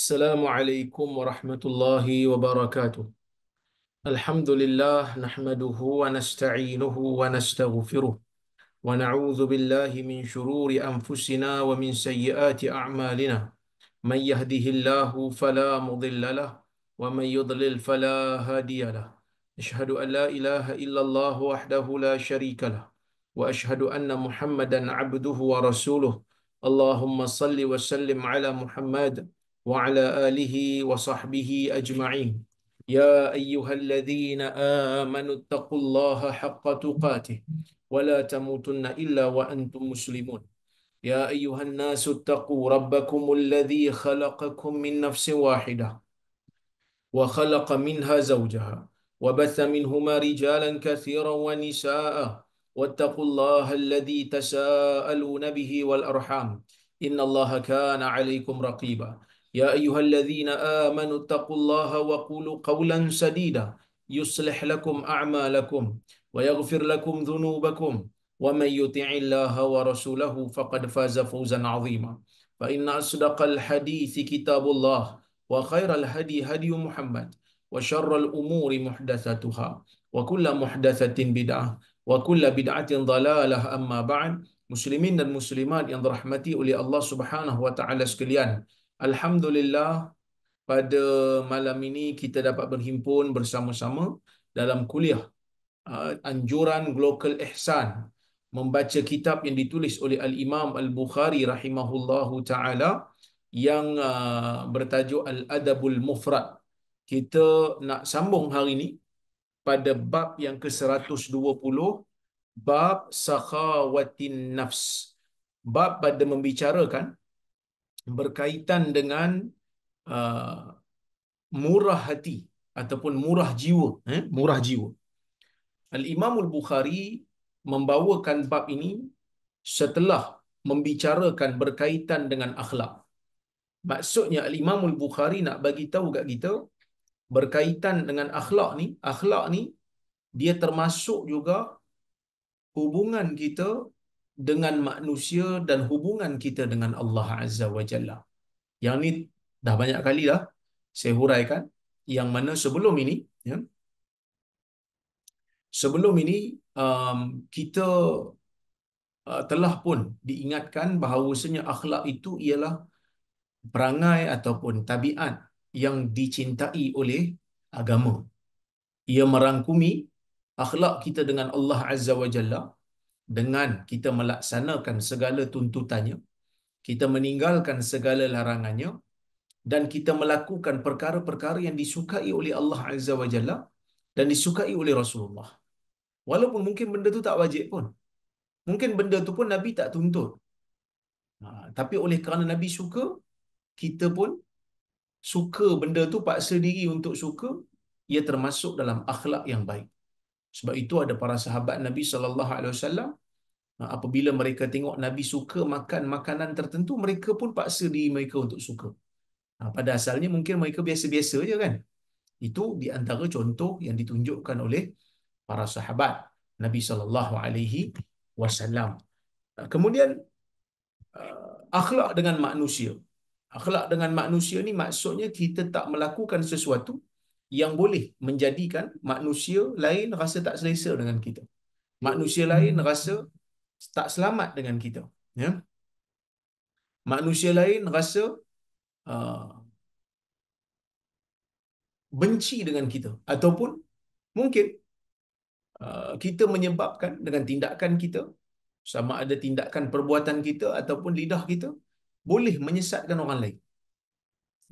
السلام عليكم ورحمة الله وبركاته الحمد لله نحمده ونستعينه ونستغفره ونعوذ بالله من شرور أنفسنا ومن سيئات أعمالنا من يهده الله فلا مضل له ومن يضلل فلا هادي له أشهد أن لا إله إلا الله وحده لا شريك له وأشهد أن محمدا عبده ورسوله اللهم صل وسلم على محمد وعلى آله وصحبه أجمعين يا أيها الذين آمنوا اتقوا الله حق تقاته ولا تموتن إلا وأنتم مسلمون يا أيها الناس اتقوا ربكم الذي خلقكم من نفس واحدة وخلق منها زوجها وبث منهما رجالا كثيرا ونساء واتقوا الله الذي تساءلون به والأرحام إن الله كان عليكم رقيبا يا أيها الذين آمنوا اتقوا الله وقولوا قولا سديدا يصلح لكم أعمالكم ويغفر لكم ذنوبكم ومن يطع الله ورسوله فقد فاز فوزا عظيما فإن أصدق الحديث كتاب الله وخير الهدي هدي محمد وشر الأمور محدثاتها وكل محدثة بدعة وكل بدعة ضلالة أما بعد مسلمين المسلمات ان رحمتي dirahmati الله سبحانه وتعالى wa Alhamdulillah pada malam ini kita dapat berhimpun bersama-sama dalam kuliah uh, anjuran Global Ihsan membaca kitab yang ditulis oleh Al-Imam Al-Bukhari rahimahullahu taala yang uh, bertajuk Al-Adabul Mufrad. Kita nak sambung hari ini pada bab yang ke-120 bab sakhawatin nafs bab pada membicarakan berkaitan dengan uh, murah hati ataupun murah jiwa eh murah jiwa Al Imam Al Bukhari membawakan bab ini setelah membicarakan berkaitan dengan akhlak maksudnya Al Imam Al Bukhari nak bagi tahu kat kita berkaitan dengan akhlak ni akhlak ni dia termasuk juga hubungan kita dengan manusia dan hubungan kita dengan Allah Azza wa Jalla. Yang ni dah banyak kali dah saya huraikan yang mana sebelum ini ya. Sebelum ini um, kita uh, telah pun diingatkan bahawasanya akhlak itu ialah perangai ataupun tabiat yang dicintai oleh agama. Ia merangkumi akhlak kita dengan Allah Azza wa Jalla dengan kita melaksanakan segala tuntutannya, kita meninggalkan segala larangannya, dan kita melakukan perkara-perkara yang disukai oleh Allah Azza wa Jalla dan disukai oleh Rasulullah. Walaupun mungkin benda tu tak wajib pun. Mungkin benda tu pun Nabi tak tuntut. Ha, tapi oleh kerana Nabi suka, kita pun suka benda tu paksa diri untuk suka, ia termasuk dalam akhlak yang baik. Sebab itu ada para sahabat Nabi sallallahu alaihi wasallam ha, apabila mereka tengok Nabi suka makan makanan tertentu mereka pun paksa diri mereka untuk suka. Ha, pada asalnya mungkin mereka biasa-biasa saja kan. Itu di antara contoh yang ditunjukkan oleh para sahabat Nabi sallallahu alaihi wasallam. Ha, kemudian akhlak dengan manusia. Akhlak dengan manusia ni maksudnya kita tak melakukan sesuatu yang boleh menjadikan manusia lain rasa tak selesa dengan kita. Manusia hmm. lain rasa tak selamat dengan kita. Ya? Manusia lain rasa uh, benci dengan kita. Ataupun mungkin uh, kita menyebabkan dengan tindakan kita, sama ada tindakan perbuatan kita ataupun lidah kita, boleh menyesatkan orang lain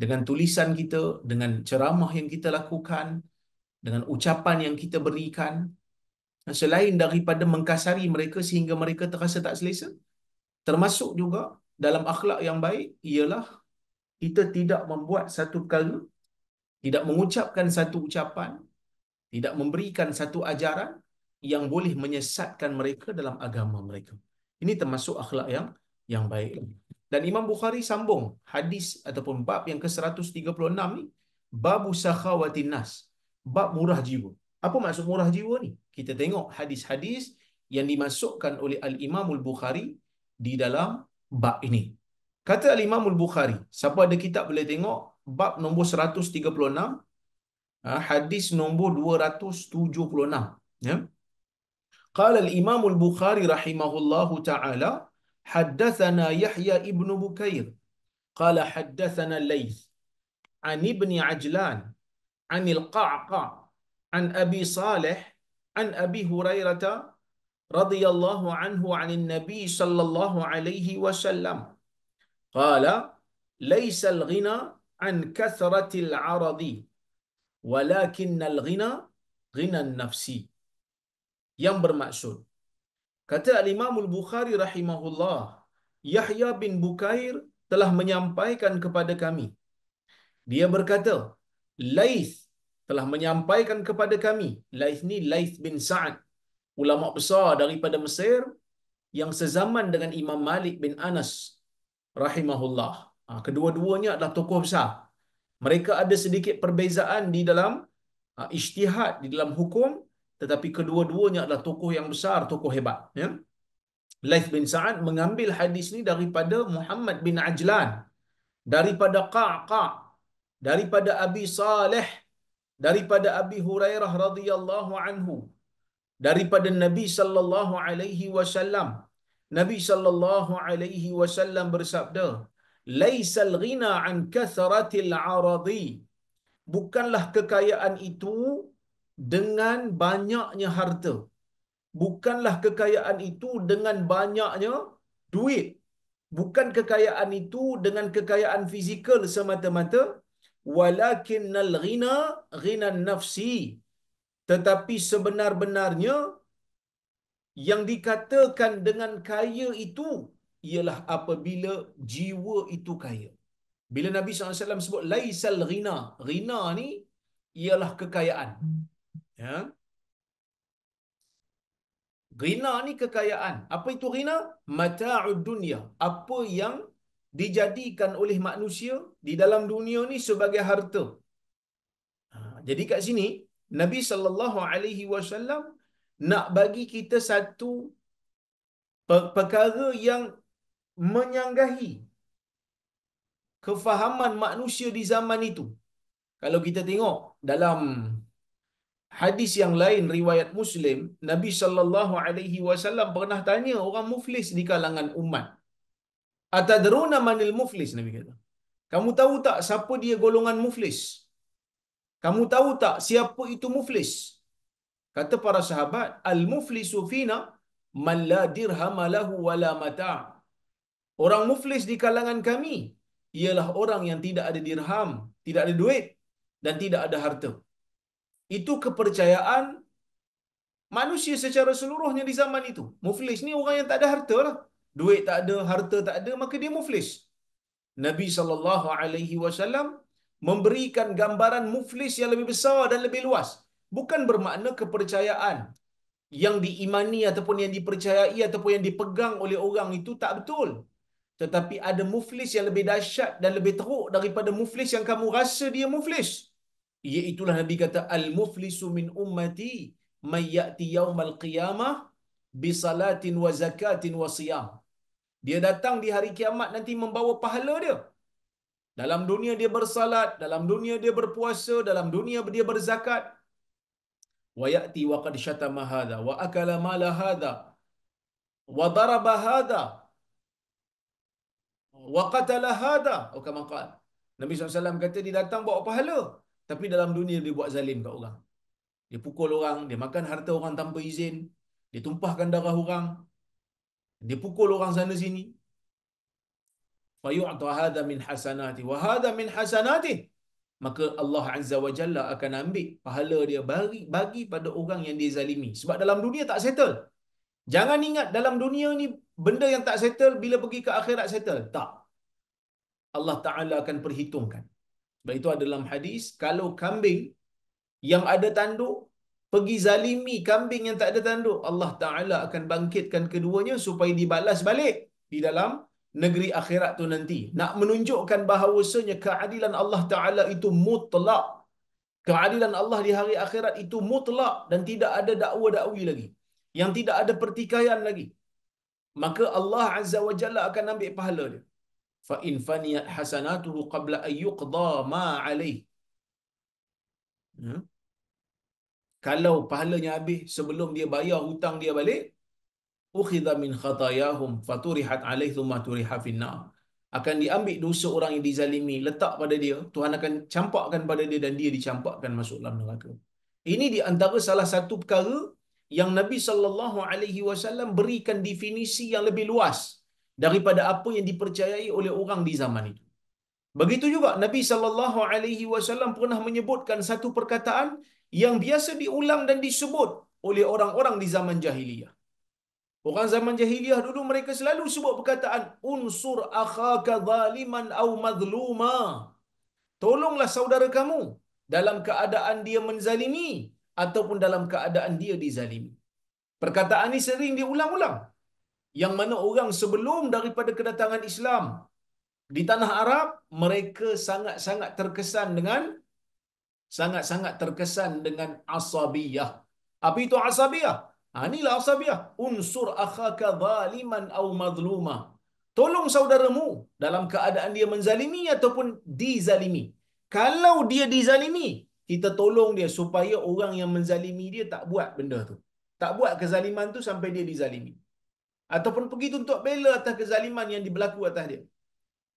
dengan tulisan kita, dengan ceramah yang kita lakukan, dengan ucapan yang kita berikan, selain daripada mengkasari mereka sehingga mereka terasa tak selesa, termasuk juga dalam akhlak yang baik ialah kita tidak membuat satu perkara, tidak mengucapkan satu ucapan, tidak memberikan satu ajaran yang boleh menyesatkan mereka dalam agama mereka. Ini termasuk akhlak yang yang baik. Dan Imam Bukhari sambung hadis ataupun bab yang ke-136 ni, babu sakhawati nas, bab murah jiwa. Apa maksud murah jiwa ni? Kita tengok hadis-hadis yang dimasukkan oleh Al-Imam Al-Bukhari di dalam bab ini. Kata Al-Imam Al-Bukhari, siapa ada kitab boleh tengok bab nombor 136, ha, hadis nombor 276. Ya. Qala Al-Imam Al-Bukhari rahimahullahu ta'ala, حدثنا يحيى ابن بكير قال حدثنا الليث عن ابن عجلان عن القعقاع عن أبي صالح عن أبي هريرة رضي الله عنه عن النبي صلى الله عليه وسلم قال ليس الغنى عن كثرة العرض ولكن الغنى غنى النفسي yang bermaksud Kata Al-Imam Al-Bukhari rahimahullah, Yahya bin Bukair telah menyampaikan kepada kami. Dia berkata, Lais telah menyampaikan kepada kami. Lais ni Lais bin Sa'ad, ulama besar daripada Mesir yang sezaman dengan Imam Malik bin Anas rahimahullah. Ha, kedua-duanya adalah tokoh besar. Mereka ada sedikit perbezaan di dalam uh, ijtihad di dalam hukum tetapi kedua-duanya adalah tokoh yang besar, tokoh hebat. Ya? Laith bin Sa'ad mengambil hadis ini daripada Muhammad bin Ajlan, daripada Qa'qa, daripada Abi Saleh, daripada Abi Hurairah radhiyallahu anhu, daripada Nabi sallallahu alaihi wasallam. Nabi sallallahu alaihi wasallam bersabda, "Laisa ghina an kathratil aradi, Bukanlah kekayaan itu dengan banyaknya harta. Bukanlah kekayaan itu dengan banyaknya duit. Bukan kekayaan itu dengan kekayaan fizikal semata-mata. Walakinnal ghina ghina nafsi. Tetapi sebenar-benarnya yang dikatakan dengan kaya itu ialah apabila jiwa itu kaya. Bila Nabi SAW sebut laisal ghina. Ghina ni ialah kekayaan. Ya. Rina ni kekayaan. Apa itu rina? Mata'ud dunia. Apa yang dijadikan oleh manusia di dalam dunia ni sebagai harta. Ha, jadi kat sini Nabi sallallahu alaihi wasallam nak bagi kita satu perkara yang menyanggahi kefahaman manusia di zaman itu. Kalau kita tengok dalam hadis yang lain riwayat Muslim Nabi sallallahu alaihi wasallam pernah tanya orang muflis di kalangan umat atadruna manil muflis Nabi kata kamu tahu tak siapa dia golongan muflis kamu tahu tak siapa itu muflis kata para sahabat al muflisu fina man la dirham lahu wala mata orang muflis di kalangan kami ialah orang yang tidak ada dirham tidak ada duit dan tidak ada harta itu kepercayaan manusia secara seluruhnya di zaman itu. Muflis ni orang yang tak ada harta lah. Duit tak ada, harta tak ada, maka dia muflis. Nabi saw memberikan gambaran muflis yang lebih besar dan lebih luas. Bukan bermakna kepercayaan yang diimani ataupun yang dipercayai ataupun yang dipegang oleh orang itu tak betul. Tetapi ada muflis yang lebih dahsyat dan lebih teruk daripada muflis yang kamu rasa dia muflis. Iaitulah Nabi kata, Al-muflisu min ummati man ya'ti yawm al-qiyamah bi salatin wa zakatin wa siyam. Dia datang di hari kiamat nanti membawa pahala dia. Dalam dunia dia bersalat, dalam dunia dia berpuasa, dalam dunia dia berzakat. Wa ya'ti wa qad syatama hadha wa akala mala hadha wa daraba hadha wa qatala hadha. Oh, kama kata. Nabi SAW kata dia datang bawa pahala. Tapi dalam dunia dia buat zalim kat orang. Dia pukul orang, dia makan harta orang tanpa izin, dia tumpahkan darah orang. Dia pukul orang sana sini. Fa yu'ta hadha min hasanati wa hadha min hasanati. Maka Allah Azza wa Jalla akan ambil pahala dia bagi, bagi pada orang yang dia zalimi. Sebab dalam dunia tak settle. Jangan ingat dalam dunia ni benda yang tak settle bila pergi ke akhirat settle. Tak. Allah Ta'ala akan perhitungkan. Sebab itu ada dalam hadis, kalau kambing yang ada tanduk, pergi zalimi kambing yang tak ada tanduk, Allah Ta'ala akan bangkitkan keduanya supaya dibalas balik di dalam negeri akhirat tu nanti. Nak menunjukkan bahawasanya keadilan Allah Ta'ala itu mutlak. Keadilan Allah di hari akhirat itu mutlak dan tidak ada dakwa-dakwi lagi. Yang tidak ada pertikaian lagi. Maka Allah Azza wa Jalla akan ambil pahala dia fa in faniyat hasanatuhu qabla an yuqda ma alayh ya? kalau pahalanya habis sebelum dia bayar hutang dia balik ukhidha min khatayahum faturihat alaih thumma turiha finna akan diambil dosa orang yang dizalimi letak pada dia Tuhan akan campakkan pada dia dan dia dicampakkan masuk dalam neraka ini di antara salah satu perkara yang Nabi sallallahu alaihi wasallam berikan definisi yang lebih luas daripada apa yang dipercayai oleh orang di zaman itu. Begitu juga Nabi sallallahu alaihi wasallam pernah menyebutkan satu perkataan yang biasa diulang dan disebut oleh orang-orang di zaman jahiliyah. Orang zaman jahiliyah dulu mereka selalu sebut perkataan unsur akhaka zaliman au madluma. Tolonglah saudara kamu dalam keadaan dia menzalimi ataupun dalam keadaan dia dizalimi. Perkataan ini sering diulang-ulang yang mana orang sebelum daripada kedatangan Islam di tanah Arab mereka sangat-sangat terkesan dengan sangat-sangat terkesan dengan asabiyah. Apa itu asabiyah? Ha inilah asabiyah. Unsur akhaka zaliman au mazluma. Tolong saudaramu dalam keadaan dia menzalimi ataupun dizalimi. Kalau dia dizalimi, kita tolong dia supaya orang yang menzalimi dia tak buat benda tu. Tak buat kezaliman tu sampai dia dizalimi ataupun pergi tuntut bela atas kezaliman yang berlaku atas dia.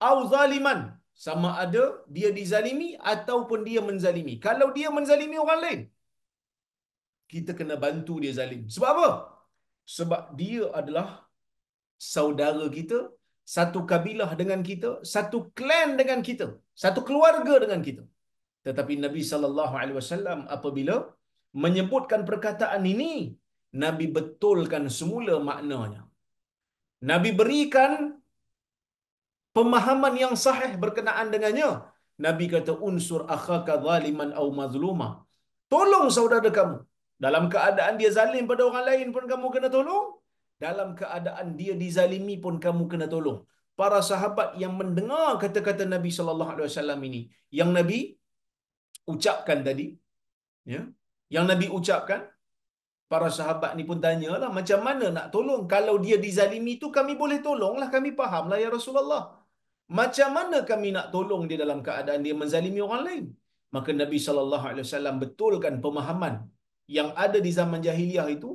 Au zaliman sama ada dia dizalimi ataupun dia menzalimi. Kalau dia menzalimi orang lain, kita kena bantu dia zalim. Sebab apa? Sebab dia adalah saudara kita, satu kabilah dengan kita, satu klan dengan kita, satu keluarga dengan kita. Tetapi Nabi saw alaihi wasallam apabila menyebutkan perkataan ini, Nabi betulkan semula maknanya. Nabi berikan pemahaman yang sahih berkenaan dengannya. Nabi kata unsur akhaka zaliman au mazluma. Tolong saudara kamu. Dalam keadaan dia zalim pada orang lain pun kamu kena tolong. Dalam keadaan dia dizalimi pun kamu kena tolong. Para sahabat yang mendengar kata-kata Nabi sallallahu alaihi wasallam ini, yang Nabi ucapkan tadi, ya. Yang Nabi ucapkan, para sahabat ni pun tanya lah macam mana nak tolong kalau dia dizalimi tu kami boleh tolong lah kami lah ya Rasulullah macam mana kami nak tolong dia dalam keadaan dia menzalimi orang lain maka Nabi saw betulkan pemahaman yang ada di zaman jahiliah itu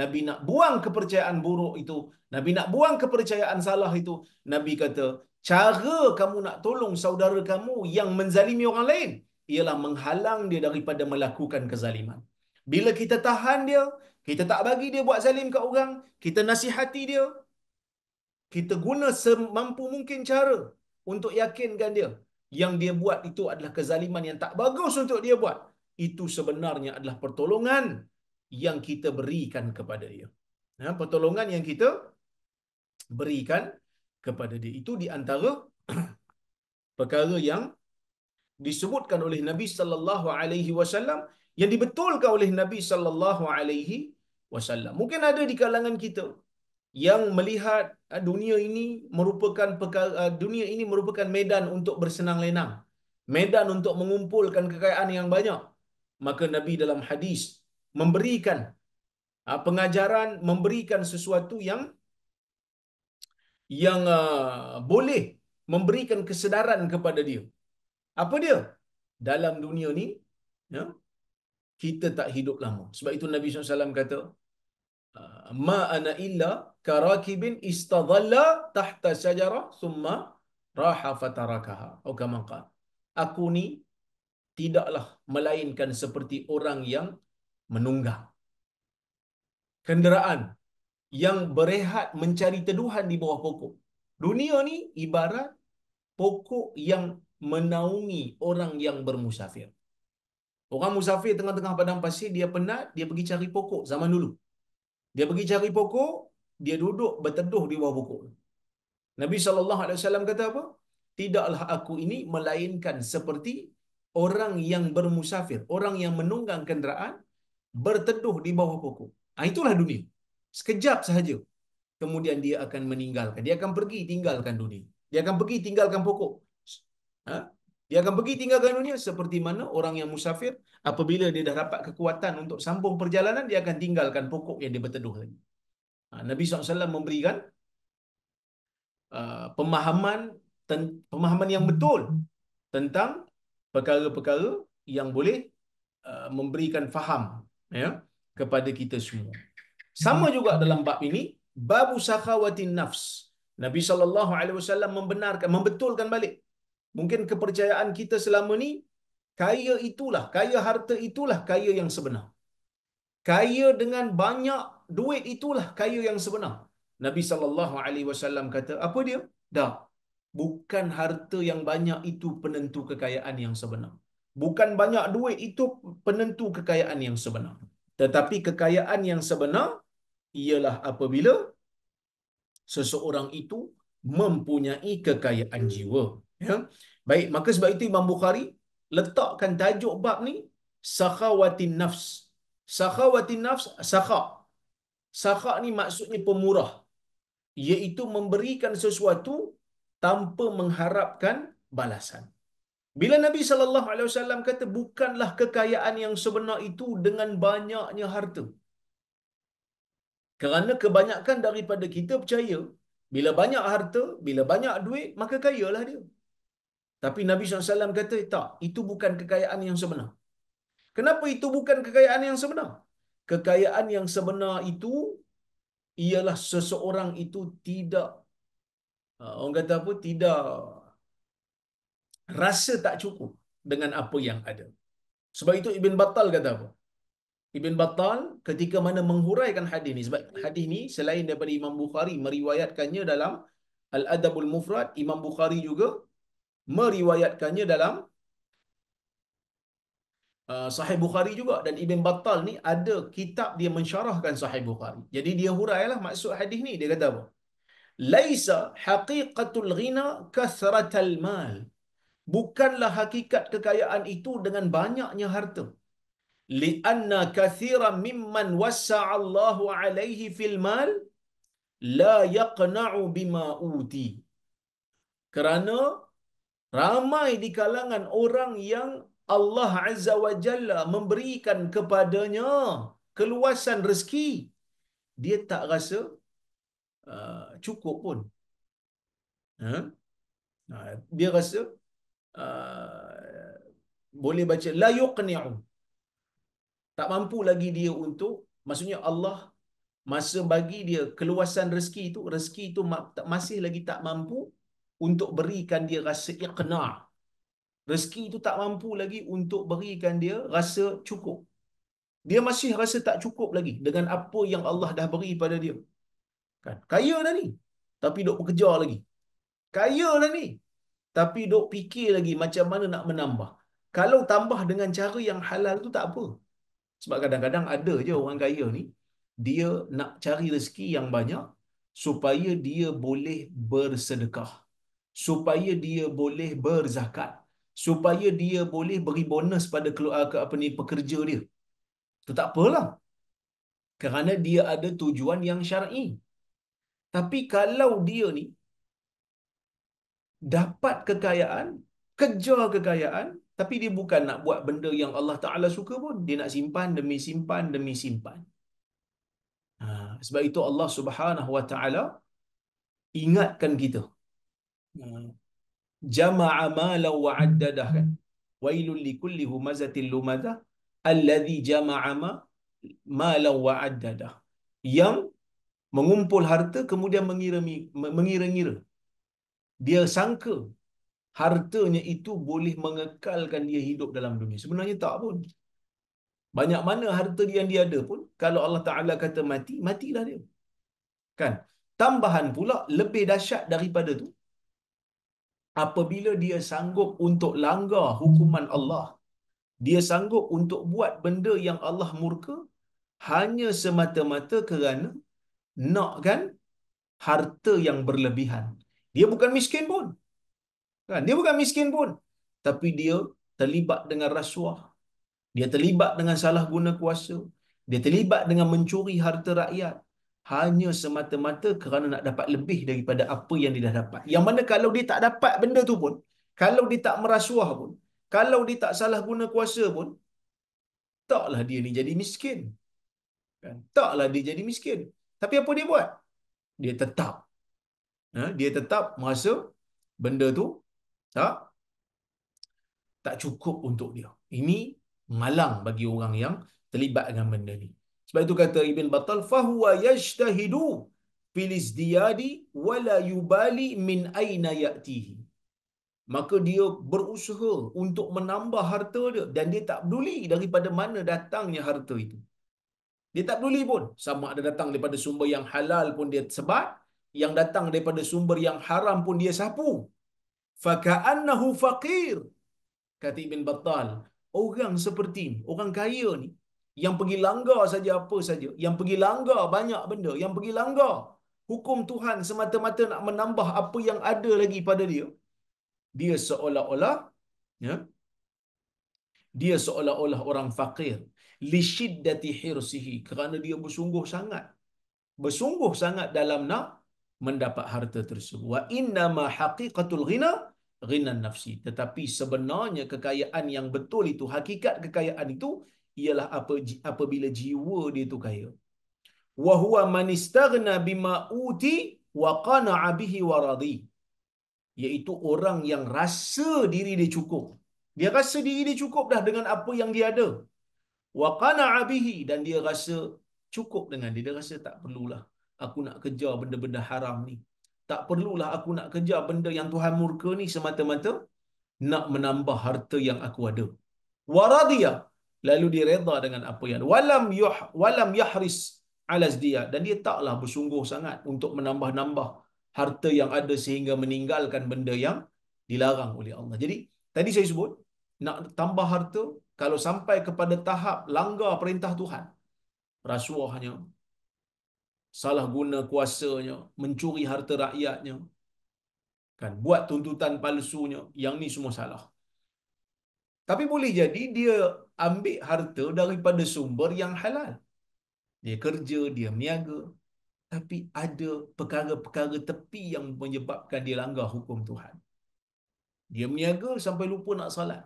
Nabi nak buang kepercayaan buruk itu Nabi nak buang kepercayaan salah itu Nabi kata cara kamu nak tolong saudara kamu yang menzalimi orang lain ialah menghalang dia daripada melakukan kezaliman bila kita tahan dia, kita tak bagi dia buat zalim kat orang, kita nasihati dia, kita guna semampu mungkin cara untuk yakinkan dia yang dia buat itu adalah kezaliman yang tak bagus untuk dia buat. Itu sebenarnya adalah pertolongan yang kita berikan kepada dia. Ya, pertolongan yang kita berikan kepada dia. Itu di antara perkara yang disebutkan oleh Nabi sallallahu alaihi wasallam yang dibetulkan oleh Nabi sallallahu alaihi wasallam. Mungkin ada di kalangan kita yang melihat ah, dunia ini merupakan ah, dunia ini merupakan medan untuk bersenang lenang, medan untuk mengumpulkan kekayaan yang banyak. Maka Nabi dalam hadis memberikan ah, pengajaran memberikan sesuatu yang yang uh, boleh memberikan kesedaran kepada dia. Apa dia? Dalam dunia ni, ya, kita tak hidup lama. Sebab itu Nabi SAW kata, ah, Ma ana illa karakibin istadalla tahta syajara summa raha fatarakaha. Oh, kama Aku ni tidaklah melainkan seperti orang yang menunggang. Kenderaan yang berehat mencari teduhan di bawah pokok. Dunia ni ibarat pokok yang menaungi orang yang bermusafir. Orang musafir tengah-tengah padang pasir, dia penat, dia pergi cari pokok zaman dulu. Dia pergi cari pokok, dia duduk berteduh di bawah pokok. Nabi SAW kata apa? Tidaklah aku ini melainkan seperti orang yang bermusafir, orang yang menunggang kenderaan, berteduh di bawah pokok. Nah, itulah dunia. Sekejap sahaja. Kemudian dia akan meninggalkan. Dia akan pergi tinggalkan dunia. Dia akan pergi tinggalkan pokok. Ha? Dia akan pergi tinggalkan dunia seperti mana orang yang musafir apabila dia dah dapat kekuatan untuk sambung perjalanan dia akan tinggalkan pokok yang dia berteduh lagi. Ha, Nabi SAW memberikan uh, pemahaman ten, pemahaman yang betul tentang perkara-perkara yang boleh uh, memberikan faham ya, kepada kita semua. Sama juga dalam bab ini babu sakhawatin nafs. Nabi SAW membenarkan, membetulkan balik Mungkin kepercayaan kita selama ni, kaya itulah, kaya harta itulah kaya yang sebenar. Kaya dengan banyak duit itulah kaya yang sebenar. Nabi sallallahu alaihi wasallam kata, apa dia? Dah. Bukan harta yang banyak itu penentu kekayaan yang sebenar. Bukan banyak duit itu penentu kekayaan yang sebenar. Tetapi kekayaan yang sebenar ialah apabila seseorang itu mempunyai kekayaan jiwa. Ya. Baik, maka sebab itu Imam Bukhari letakkan tajuk bab ni sakhawati nafs. Sakhawati nafs, sakha. Sakha ni maksudnya pemurah. Iaitu memberikan sesuatu tanpa mengharapkan balasan. Bila Nabi sallallahu alaihi wasallam kata bukanlah kekayaan yang sebenar itu dengan banyaknya harta. Kerana kebanyakan daripada kita percaya bila banyak harta, bila banyak duit maka kayalah dia. Tapi Nabi SAW kata, tak, itu bukan kekayaan yang sebenar. Kenapa itu bukan kekayaan yang sebenar? Kekayaan yang sebenar itu, ialah seseorang itu tidak, uh, orang kata apa, tidak rasa tak cukup dengan apa yang ada. Sebab itu Ibn Battal kata apa? Ibn Battal ketika mana menghuraikan hadis ni. Sebab hadis ni selain daripada Imam Bukhari meriwayatkannya dalam Al-Adabul Mufrad, Imam Bukhari juga meriwayatkannya dalam uh, Sahih Bukhari juga dan Ibn Battal ni ada kitab dia mensyarahkan Sahih Bukhari. Jadi dia hurailah lah maksud hadis ni. Dia kata apa? Laisa haqiqatul ghina kasratal mal. Bukanlah hakikat kekayaan itu dengan banyaknya harta. Lianna kathira mimman wassa'a Allahu alaihi fil mal la yaqna'u bima uti. Kerana Ramai di kalangan orang yang Allah Azza wa Jalla memberikan kepadanya keluasan rezeki, dia tak rasa uh, cukup pun. Huh? Ha? Ha, dia rasa uh, boleh baca la yuqni'u. Tak mampu lagi dia untuk maksudnya Allah masa bagi dia keluasan rezeki itu, rezeki itu masih lagi tak mampu untuk berikan dia rasa iqna. Rezeki itu tak mampu lagi untuk berikan dia rasa cukup. Dia masih rasa tak cukup lagi dengan apa yang Allah dah beri pada dia. Kan? Kaya dah ni. Tapi dok bekerja lagi. Kaya dah ni. Tapi dok fikir lagi macam mana nak menambah. Kalau tambah dengan cara yang halal tu tak apa. Sebab kadang-kadang ada je orang kaya ni. Dia nak cari rezeki yang banyak supaya dia boleh bersedekah supaya dia boleh berzakat supaya dia boleh beri bonus pada keluarga ah, apa ni pekerja dia tu tak apalah kerana dia ada tujuan yang syar'i tapi kalau dia ni dapat kekayaan kejar kekayaan tapi dia bukan nak buat benda yang Allah Ta'ala suka pun. Dia nak simpan demi simpan demi simpan. Ha, sebab itu Allah Subhanahu Wa Ta'ala ingatkan kita Hmm. jama'a malan wa addadah kan wailul likulli humazatil lumazah alladhi jama'a malan wa addadah yang mengumpul harta kemudian mengira-ngira dia sangka hartanya itu boleh mengekalkan dia hidup dalam dunia sebenarnya tak pun banyak mana harta yang dia ada pun kalau Allah Taala kata mati matilah dia kan tambahan pula lebih dahsyat daripada tu apabila dia sanggup untuk langgar hukuman Allah dia sanggup untuk buat benda yang Allah murka hanya semata-mata kerana nakkan harta yang berlebihan dia bukan miskin pun kan dia bukan miskin pun tapi dia terlibat dengan rasuah dia terlibat dengan salah guna kuasa dia terlibat dengan mencuri harta rakyat hanya semata-mata kerana nak dapat lebih daripada apa yang dia dah dapat. Yang mana kalau dia tak dapat benda tu pun, kalau dia tak merasuah pun, kalau dia tak salah guna kuasa pun, taklah dia ni jadi miskin. Kan? Taklah dia jadi miskin. Tapi apa dia buat? Dia tetap. Ha? Dia tetap merasa benda tu tak tak cukup untuk dia. Ini malang bagi orang yang terlibat dengan benda ni. Sebab itu kata Ibn Battal, fahuwa yajtahidu fil izdiyadi wala yubali min aina ya'tihi. Maka dia berusaha untuk menambah harta dia dan dia tak peduli daripada mana datangnya harta itu. Dia tak peduli pun. Sama ada datang daripada sumber yang halal pun dia sebat, yang datang daripada sumber yang haram pun dia sapu. Faka'annahu faqir. Kata Ibn Battal, orang seperti ini, orang kaya ni, yang pergi langgar saja apa saja, yang pergi langgar banyak benda, yang pergi langgar hukum Tuhan semata-mata nak menambah apa yang ada lagi pada dia, dia seolah-olah ya. Dia seolah-olah orang fakir li shiddati hirsihi kerana dia bersungguh sangat bersungguh sangat dalam nak mendapat harta tersebut. Wa inna ma haqiqatul ghina ghina nafsi. Tetapi sebenarnya kekayaan yang betul itu, hakikat kekayaan itu ialah apa apabila jiwa dia tu kaya wa huwa man istaghna bima uti wa qana'a bihi wa radhi iaitu orang yang rasa diri dia cukup dia rasa diri dia cukup dah dengan apa yang dia ada wa qana'a bihi dan dia rasa cukup dengan dia dia rasa tak perlulah aku nak kerja benda-benda haram ni tak perlulah aku nak kerja benda yang Tuhan murka ni semata-mata nak menambah harta yang aku ada. Waradiyah lalu direda dengan apa yang walam yuh walam yahris alas dia dan dia taklah bersungguh sangat untuk menambah-nambah harta yang ada sehingga meninggalkan benda yang dilarang oleh Allah. Jadi tadi saya sebut nak tambah harta kalau sampai kepada tahap langgar perintah Tuhan rasuahnya salah guna kuasanya mencuri harta rakyatnya kan buat tuntutan palsunya yang ni semua salah tapi boleh jadi dia ambil harta daripada sumber yang halal. Dia kerja, dia meniaga. Tapi ada perkara-perkara tepi yang menyebabkan dia langgar hukum Tuhan. Dia meniaga sampai lupa nak salat.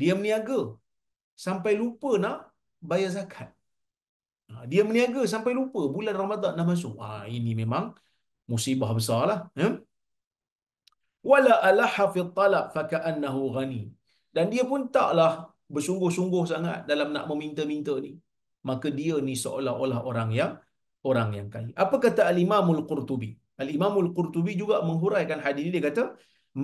Dia meniaga sampai lupa nak bayar zakat. Ha, dia meniaga sampai lupa bulan Ramadan dah masuk. Ha, ini memang musibah besarlah. Ya. Wala alaha fi talab faka'annahu ghani dan dia pun taklah bersungguh-sungguh sangat dalam nak meminta-minta ni maka dia ni seolah-olah orang yang orang yang kaya apa kata al-imamul qurtubi al-imamul qurtubi juga menghuraikan hadis ini dia kata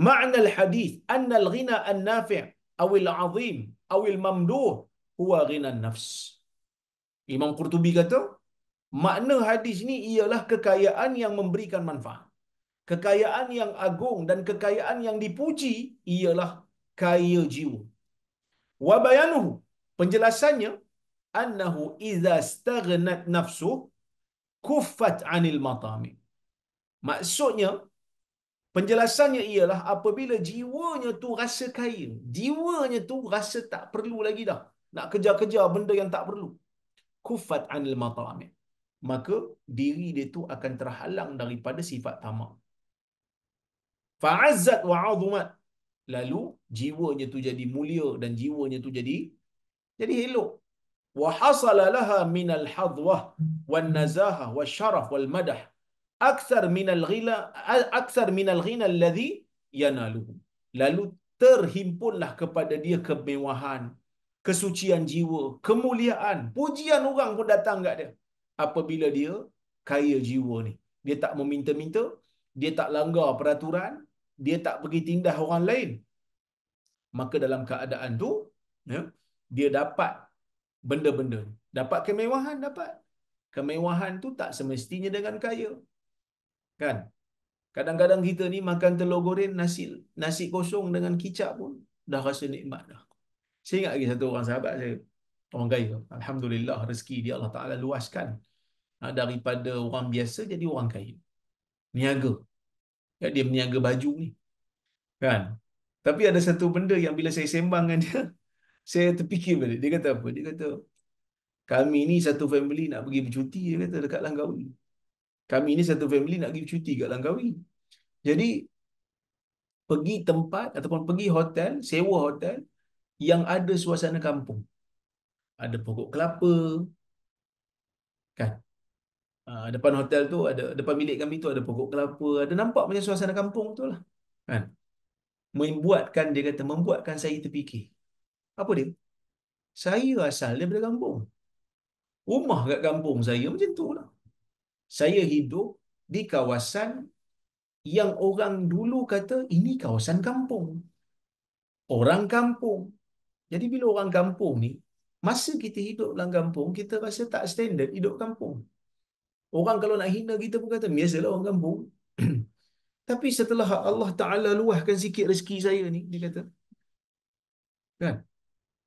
makna hadis anna al-ghina al nafi aw al-'azim aw mamduh huwa ghina nafs Imam Qurtubi kata makna hadis ini ialah kekayaan yang memberikan manfaat kekayaan yang agung dan kekayaan yang dipuji ialah kaya jiwa. Wa bayanuhu, penjelasannya annahu idza staghnat nafsu kufat anil matami. Maksudnya penjelasannya ialah apabila jiwanya tu rasa kaya, jiwanya tu rasa tak perlu lagi dah nak kejar-kejar benda yang tak perlu. kufat anil matami. Maka diri dia tu akan terhalang daripada sifat tamak. Fa'azzat wa 'azumat lalu jiwanya tu jadi mulia dan jiwanya tu jadi jadi elok wa hasala laha min al hadwah wan nazaha wal sharaf wal madah akthar min al ghina akthar min al ghina alladhi yanaluhu lalu terhimpunlah kepada dia kemewahan kesucian jiwa kemuliaan pujian orang pun datang kat dia apabila dia kaya jiwa ni dia tak meminta-minta dia tak langgar peraturan dia tak pergi tindas orang lain maka dalam keadaan tu ya dia dapat benda-benda dapat kemewahan dapat kemewahan tu tak semestinya dengan kaya kan kadang-kadang kita ni makan telur goreng nasi nasi kosong dengan kicap pun dah rasa nikmat dah saya ingat lagi satu orang sahabat saya orang kaya alhamdulillah rezeki dia Allah Taala luaskan ha, daripada orang biasa jadi orang kaya niaga ya dia meniaga baju ni. Kan? Tapi ada satu benda yang bila saya sembang dengan dia, saya terfikir balik. Dia kata apa? Dia kata, kami ni satu family nak pergi bercuti, dia kata, dekat Langkawi. Kami ni satu family nak pergi bercuti dekat Langkawi. Jadi, pergi tempat ataupun pergi hotel, sewa hotel yang ada suasana kampung. Ada pokok kelapa. Kan? uh, depan hotel tu ada depan bilik kami tu ada pokok kelapa ada nampak macam suasana kampung tu lah kan membuatkan dia kata membuatkan saya terfikir apa dia saya asal daripada kampung rumah kat kampung saya macam tu lah saya hidup di kawasan yang orang dulu kata ini kawasan kampung orang kampung jadi bila orang kampung ni masa kita hidup dalam kampung kita rasa tak standard hidup kampung Orang kalau nak hina kita pun kata, biasalah orang kampung. Tapi setelah Allah Ta'ala luahkan sikit rezeki saya ni, dia kata. Kan?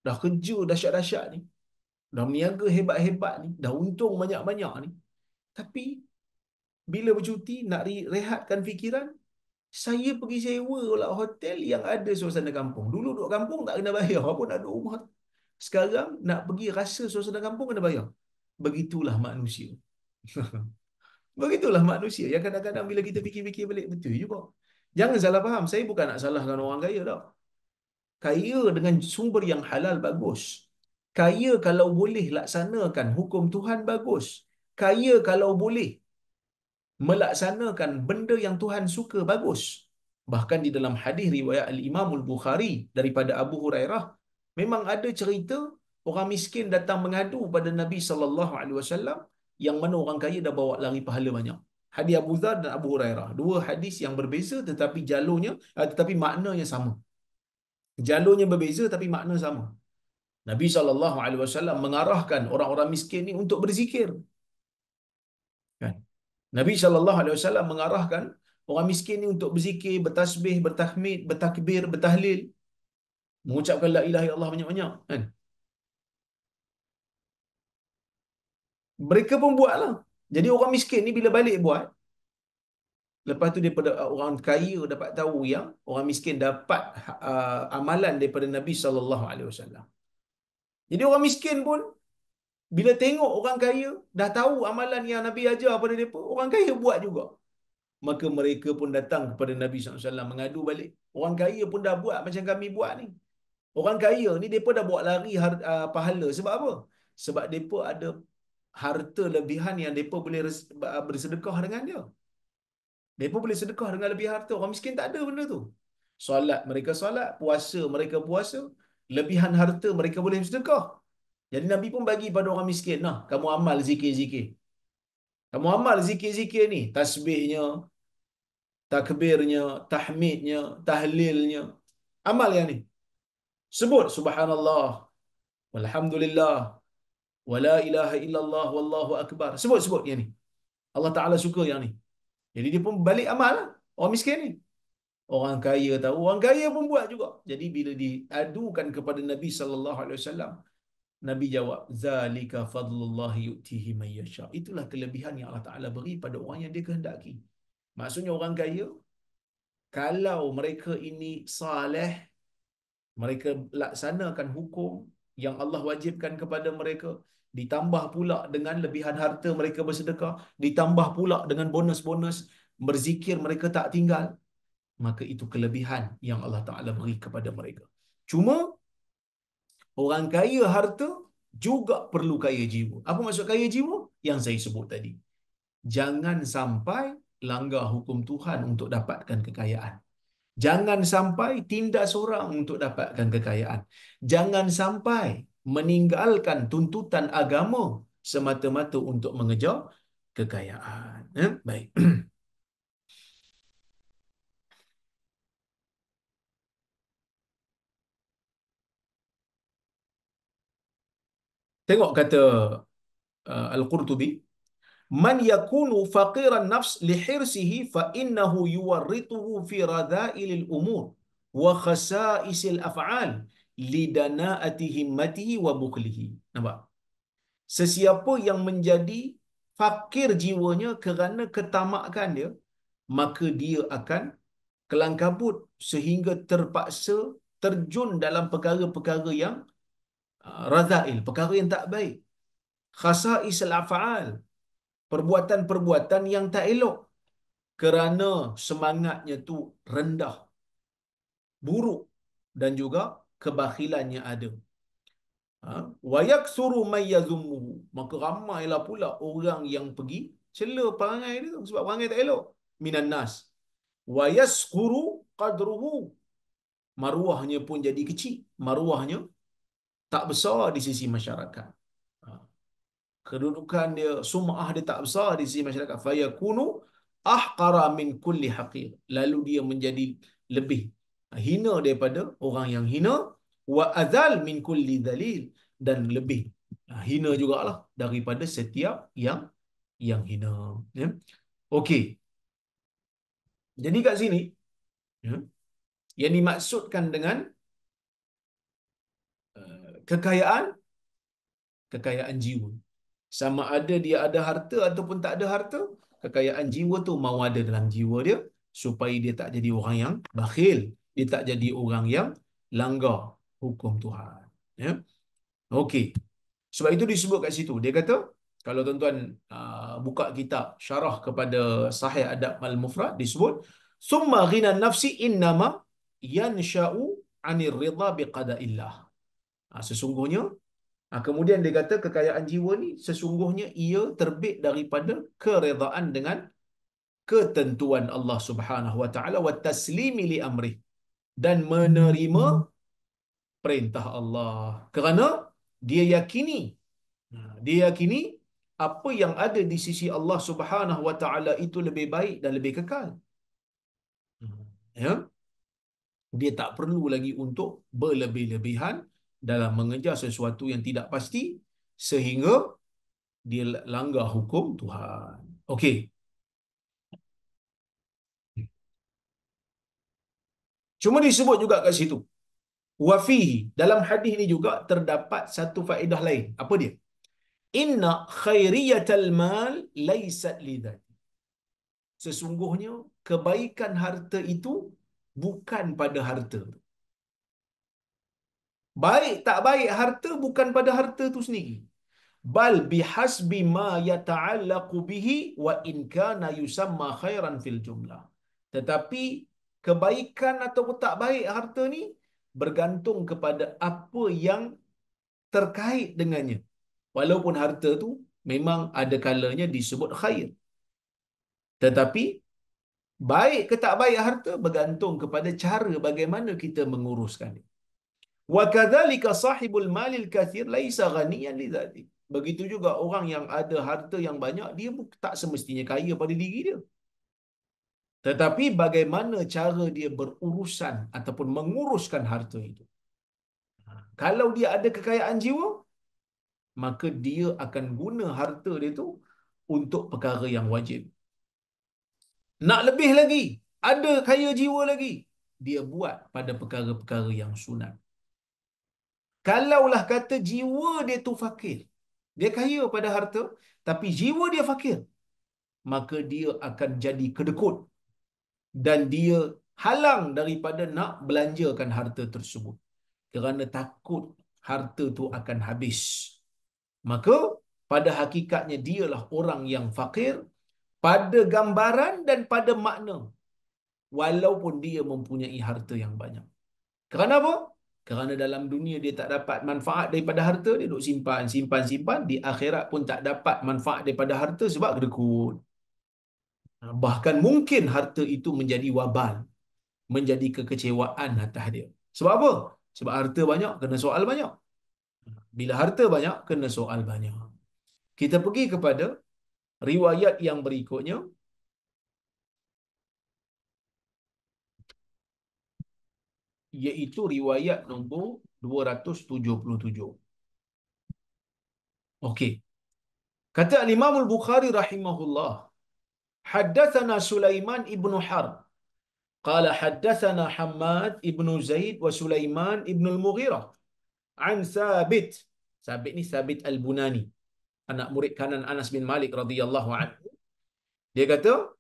Dah kerja dahsyat-dahsyat ni. Dah meniaga hebat-hebat ni. Dah untung banyak-banyak ni. Tapi, bila bercuti, nak rehatkan fikiran, saya pergi sewa lah hotel yang ada suasana kampung. Dulu duduk kampung tak kena bayar. Apa nak duduk rumah? Sekarang nak pergi rasa suasana kampung kena bayar. Begitulah manusia. Begitulah manusia. Yang kadang-kadang bila kita fikir-fikir balik, betul juga. Jangan salah faham. Saya bukan nak salahkan orang kaya tau. Kaya dengan sumber yang halal, bagus. Kaya kalau boleh laksanakan hukum Tuhan, bagus. Kaya kalau boleh melaksanakan benda yang Tuhan suka, bagus. Bahkan di dalam hadis riwayat Al-Imam Al-Bukhari daripada Abu Hurairah, memang ada cerita orang miskin datang mengadu pada Nabi sallallahu alaihi wasallam yang mana orang kaya dah bawa lari pahala banyak. Hadis Abu Dhar dan Abu Hurairah. Dua hadis yang berbeza tetapi jalurnya, eh, tetapi maknanya sama. Jalurnya berbeza tapi makna sama. Nabi SAW mengarahkan orang-orang miskin ni untuk berzikir. Kan? Nabi SAW mengarahkan orang miskin ni untuk berzikir, bertasbih, bertahmid, bertakbir, bertahlil. Mengucapkan la ilaha illallah banyak-banyak. Kan? -banyak. mereka pun buatlah jadi orang miskin ni bila balik buat lepas tu daripada uh, orang kaya dapat tahu yang orang miskin dapat uh, amalan daripada Nabi saw. jadi orang miskin pun bila tengok orang kaya dah tahu amalan yang Nabi ajar pada depa orang kaya buat juga maka mereka pun datang kepada Nabi saw mengadu balik orang kaya pun dah buat macam kami buat ni orang kaya ni depa dah buat lari uh, pahala sebab apa sebab depa ada harta lebihan yang mereka boleh bersedekah dengan dia. Mereka boleh sedekah dengan lebih harta. Orang miskin tak ada benda tu. Solat mereka solat, puasa mereka puasa, lebihan harta mereka boleh bersedekah. Jadi Nabi pun bagi pada orang miskin, nah kamu amal zikir-zikir. Kamu amal zikir-zikir ni, tasbihnya, takbirnya, tahmidnya, tahlilnya. Amal yang ni. Sebut subhanallah, Alhamdulillah wala ilaha illallah wallahu akbar sebut sebut yang ni Allah taala suka yang ni jadi dia pun balik amal lah. orang miskin ni orang kaya tahu orang kaya pun buat juga jadi bila diadukan kepada nabi sallallahu alaihi wasallam nabi jawab zalika fadlullah yutihi may itulah kelebihan yang Allah taala beri pada orang yang dia kehendaki maksudnya orang kaya kalau mereka ini saleh mereka laksanakan hukum yang Allah wajibkan kepada mereka ditambah pula dengan lebihan harta mereka bersedekah ditambah pula dengan bonus-bonus berzikir mereka tak tinggal maka itu kelebihan yang Allah Taala beri kepada mereka cuma orang kaya harta juga perlu kaya jiwa apa maksud kaya jiwa yang saya sebut tadi jangan sampai langgar hukum Tuhan untuk dapatkan kekayaan Jangan sampai tindak seorang untuk dapatkan kekayaan. Jangan sampai meninggalkan tuntutan agama semata-mata untuk mengejar kekayaan. Eh? Baik. Tengok kata uh, Al-Qurtubi man yakunu faqiran nafs li hirsihi fa innahu yuwarrituhu fi radailil umur wa khasaisil af'al li danaati himmatihi wa buklihi nampak sesiapa yang menjadi fakir jiwanya kerana ketamakan dia maka dia akan kelangkabut sehingga terpaksa terjun dalam perkara-perkara yang uh, raza'il, perkara yang tak baik khasaisil af'al perbuatan-perbuatan yang tak elok kerana semangatnya tu rendah buruk dan juga kebakhilannya ada ha wa yaksuru may maka ramailah pula orang yang pergi cela perangai dia tu sebab perangai tak elok minan nas wa yaskuru qadruhu maruahnya pun jadi kecil maruahnya tak besar di sisi masyarakat kedudukan dia sumah dia tak besar di sisi masyarakat fayakunu ahqara min kulli haqir lalu dia menjadi lebih hina daripada orang yang hina wa azal min kulli dalil dan lebih hina jugalah daripada setiap yang yang hina ya okey jadi kat sini ya, yang dimaksudkan dengan eh, kekayaan kekayaan jiwa sama ada dia ada harta ataupun tak ada harta kekayaan jiwa tu mau ada dalam jiwa dia supaya dia tak jadi orang yang bakhil dia tak jadi orang yang langgar hukum Tuhan ya okey sebab itu disebut kat situ dia kata kalau tuan-tuan ah, buka kitab syarah kepada sahih adab al mufrad disebut summa ghina nafsi innama yansha'u anir ridha biqada'illah ha, sesungguhnya Ha, kemudian dia kata kekayaan jiwa ni sesungguhnya ia terbit daripada keredaan dengan ketentuan Allah Subhanahu wa taala wa taslimi li amri dan menerima perintah Allah. Kerana dia yakini dia yakini apa yang ada di sisi Allah Subhanahu wa taala itu lebih baik dan lebih kekal. Hmm. Ya. Dia tak perlu lagi untuk berlebih-lebihan dalam mengejar sesuatu yang tidak pasti sehingga dia langgar hukum Tuhan. Okey. Cuma disebut juga kat situ. Wafihi. Dalam hadis ini juga terdapat satu faedah lain. Apa dia? Inna khairiyatal mal laysat lidat. Sesungguhnya kebaikan harta itu bukan pada harta Baik tak baik harta bukan pada harta tu sendiri. Bal bihasbi ma yata'allaqu bihi wa in kana yusamma khairan fil jumlah. Tetapi kebaikan atau tak baik harta ni bergantung kepada apa yang terkait dengannya. Walaupun harta tu memang ada kalanya disebut khair. Tetapi baik ke tak baik harta bergantung kepada cara bagaimana kita menguruskan Wa kadzalika sahibul malil kathir laisa ghaniyan lidzati. Begitu juga orang yang ada harta yang banyak dia tak semestinya kaya pada diri dia. Tetapi bagaimana cara dia berurusan ataupun menguruskan harta itu. Kalau dia ada kekayaan jiwa, maka dia akan guna harta dia itu untuk perkara yang wajib. Nak lebih lagi, ada kaya jiwa lagi, dia buat pada perkara-perkara yang sunat. Kalaulah kata jiwa dia tu fakir. Dia kaya pada harta, tapi jiwa dia fakir. Maka dia akan jadi kedekut. Dan dia halang daripada nak belanjakan harta tersebut. Kerana takut harta tu akan habis. Maka pada hakikatnya dialah orang yang fakir pada gambaran dan pada makna walaupun dia mempunyai harta yang banyak. Kenapa? kerana dalam dunia dia tak dapat manfaat daripada harta dia duk simpan simpan simpan di akhirat pun tak dapat manfaat daripada harta sebab kedekut bahkan mungkin harta itu menjadi wabal menjadi kekecewaan atas dia sebab apa sebab harta banyak kena soal banyak bila harta banyak kena soal banyak kita pergi kepada riwayat yang berikutnya iaitu riwayat nombor 277. Okey. Kata Imam Al-Bukhari rahimahullah, "Haddatsana Sulaiman ibn Harb" قال حدثنا حماد ابن زيد وسليمان ابن Mughira. An ثابت ثابت ni Al Bunani. anak murid kanan Anas bin Malik radhiyallahu anhu dia kata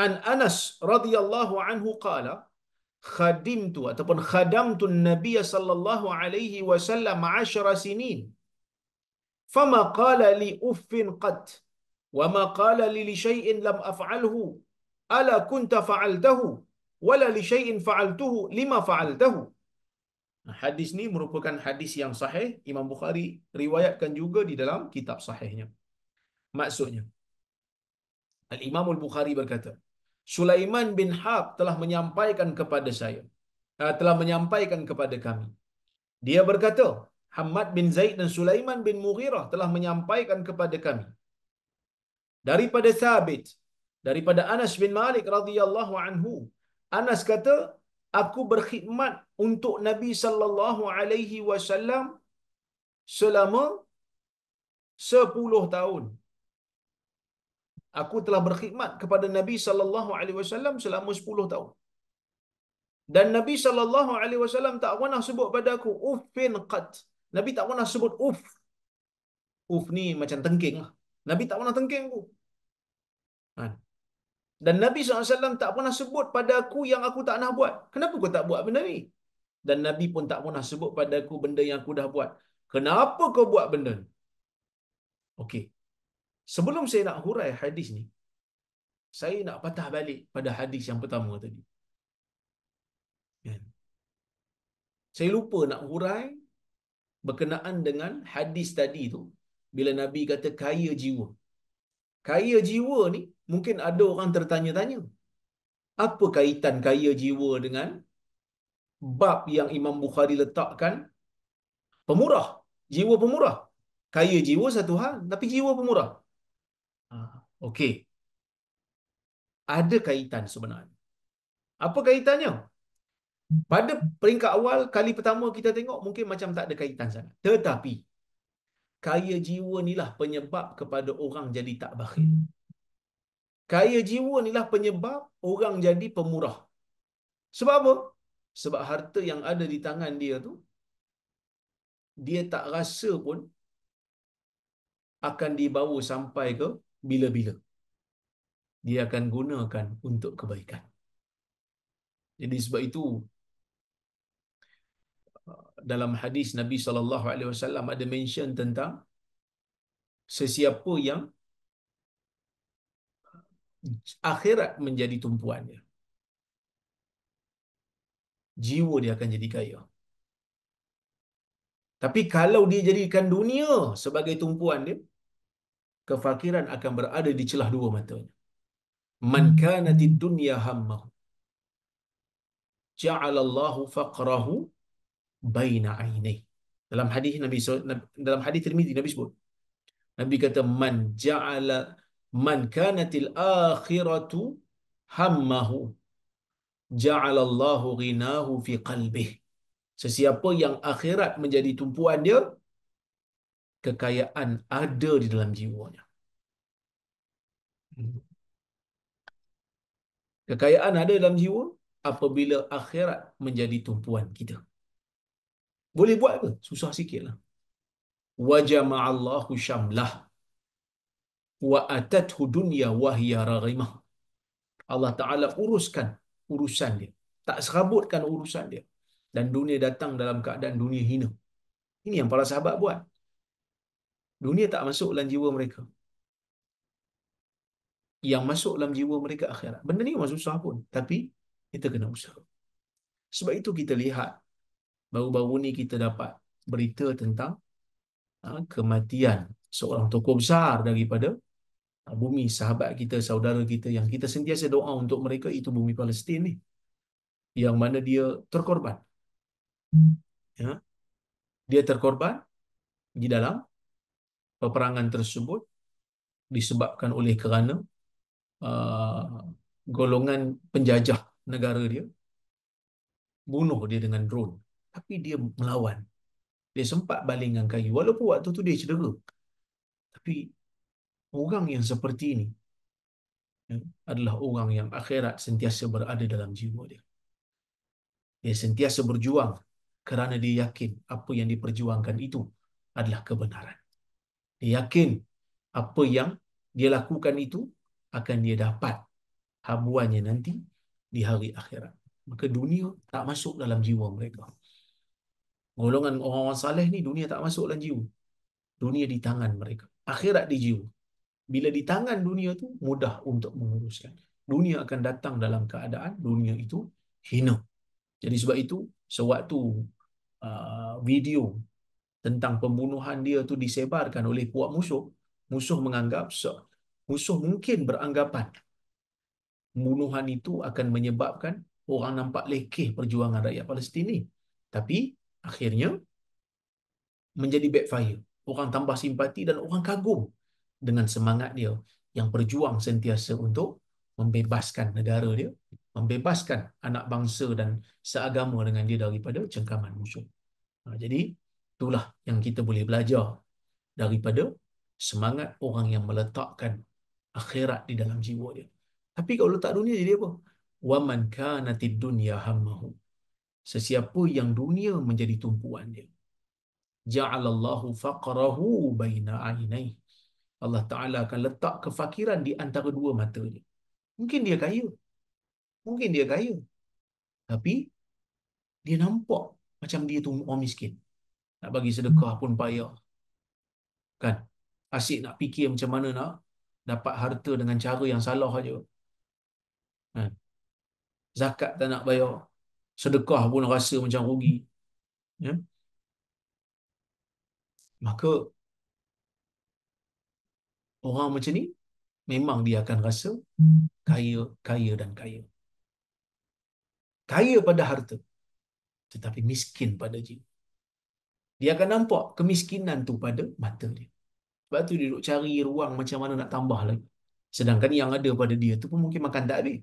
an Anas radhiyallahu anhu qala Khadim khadimtu ataupun khadamtu Nabi sallallahu alaihi wasallam 10 sinin. Fama qala li uffin qat wa ma qala li li shay'in lam af'alhu ala kunta fa'altahu wala li shay'in fa'altuhu lima fa'altahu. Hadis ni merupakan hadis yang sahih Imam Bukhari riwayatkan juga di dalam kitab sahihnya. Maksudnya Al-Imam Al-Bukhari berkata, Sulaiman bin Hab telah menyampaikan kepada saya eh, telah menyampaikan kepada kami dia berkata Hamad bin Zaid dan Sulaiman bin Mughirah telah menyampaikan kepada kami daripada Thabit daripada Anas bin Malik radhiyallahu anhu Anas kata aku berkhidmat untuk Nabi sallallahu alaihi wasallam selama 10 tahun aku telah berkhidmat kepada Nabi sallallahu alaihi wasallam selama 10 tahun. Dan Nabi sallallahu alaihi wasallam tak pernah sebut pada aku uffin qat. Nabi tak pernah sebut uff. Uff ni macam tengking lah. Nabi tak pernah tengking aku. Ha. Dan Nabi SAW tak pernah sebut pada aku yang aku tak nak buat. Kenapa kau tak buat benda ni? Dan Nabi pun tak pernah sebut pada aku benda yang aku dah buat. Kenapa kau buat benda ni? Okey. Sebelum saya nak hurai hadis ni, saya nak patah balik pada hadis yang pertama tadi. Kan? Saya lupa nak hurai berkenaan dengan hadis tadi tu. Bila Nabi kata kaya jiwa. Kaya jiwa ni mungkin ada orang tertanya-tanya. Apa kaitan kaya jiwa dengan bab yang Imam Bukhari letakkan pemurah, jiwa pemurah. Kaya jiwa satu hal, tapi jiwa pemurah. Okey. Ada kaitan sebenarnya. Apa kaitannya? Pada peringkat awal, kali pertama kita tengok, mungkin macam tak ada kaitan sangat. Tetapi, kaya jiwa inilah penyebab kepada orang jadi tak bakhil. Hmm. Kaya jiwa inilah penyebab orang jadi pemurah. Sebab apa? Sebab harta yang ada di tangan dia tu, dia tak rasa pun akan dibawa sampai ke bila-bila. Dia akan gunakan untuk kebaikan. Jadi sebab itu uh, dalam hadis Nabi sallallahu alaihi wasallam ada mention tentang sesiapa yang akhirat menjadi tumpuannya. Jiwa dia akan jadi kaya. Tapi kalau dia jadikan dunia sebagai tumpuan dia, kefakiran akan berada di celah dua matanya. Man hmm. kanat dunya hammahu ja'ala Allah faqrahu baina ainihi. Dalam hadis Nabi dalam hadis Tirmizi Nabi sebut. Nabi kata man ja'ala man kanat al-akhiratu hammahu ja'ala Allah ghinahu fi qalbihi. Sesiapa yang akhirat menjadi tumpuan dia, kekayaan ada di dalam jiwanya. Hmm. Kekayaan ada dalam jiwa apabila akhirat menjadi tumpuan kita. Boleh buat apa? Susah sikit lah. Wajama'allahu syamlah wa atathu dunya wa hiya raghimah. Allah Ta'ala uruskan urusan dia. Tak serabutkan urusan dia. Dan dunia datang dalam keadaan dunia hina. Ini yang para sahabat buat. Dunia tak masuk dalam jiwa mereka. Yang masuk dalam jiwa mereka akhirat. Benda ni memang susah pun. Tapi kita kena usaha. Sebab itu kita lihat baru-baru ni kita dapat berita tentang ha, kematian seorang tokoh besar daripada ha, bumi sahabat kita, saudara kita yang kita sentiasa doa untuk mereka itu bumi Palestin ni. Yang mana dia terkorban. Hmm. Ya. Dia terkorban di dalam peperangan tersebut disebabkan oleh kerana uh, golongan penjajah negara dia bunuh dia dengan drone tapi dia melawan dia sempat baling dengan kayu walaupun waktu tu dia cedera tapi orang yang seperti ini ya, adalah orang yang akhirat sentiasa berada dalam jiwa dia dia sentiasa berjuang kerana dia yakin apa yang diperjuangkan itu adalah kebenaran yakin apa yang dia lakukan itu akan dia dapat habuannya nanti di hari akhirat. Maka dunia tak masuk dalam jiwa mereka. Golongan orang-orang saleh ni dunia tak masuk dalam jiwa. Dunia di tangan mereka. Akhirat di jiwa. Bila di tangan dunia tu mudah untuk menguruskan. Dunia akan datang dalam keadaan dunia itu hina. Jadi sebab itu sewaktu uh, video tentang pembunuhan dia tu disebarkan oleh puak musuh, musuh menganggap musuh mungkin beranggapan pembunuhan itu akan menyebabkan orang nampak lekeh perjuangan rakyat Palestin ni. Tapi akhirnya menjadi backfire. Orang tambah simpati dan orang kagum dengan semangat dia yang berjuang sentiasa untuk membebaskan negara dia, membebaskan anak bangsa dan seagama dengan dia daripada cengkaman musuh. Ha, jadi Itulah yang kita boleh belajar daripada semangat orang yang meletakkan akhirat di dalam jiwa dia. Tapi kalau letak dunia jadi apa? Wa man kanati dunya hammahu. Sesiapa yang dunia menjadi tumpuan dia. Ja'alallahu faqrahu baina ainai. Allah Ta'ala akan letak kefakiran di antara dua mata dia. Mungkin dia kaya. Mungkin dia kaya. Tapi, dia nampak macam dia tu orang miskin. Nak bagi sedekah pun payah. Kan? Asyik nak fikir macam mana nak dapat harta dengan cara yang salah saja. Kan? Zakat tak nak bayar. Sedekah pun rasa macam rugi. Ya? Maka, orang macam ni, memang dia akan rasa kaya, kaya dan kaya. Kaya pada harta, tetapi miskin pada jiwa dia akan nampak kemiskinan tu pada mata dia. Sebab tu dia duduk cari ruang macam mana nak tambah lagi. Sedangkan yang ada pada dia tu pun mungkin makan tak habis.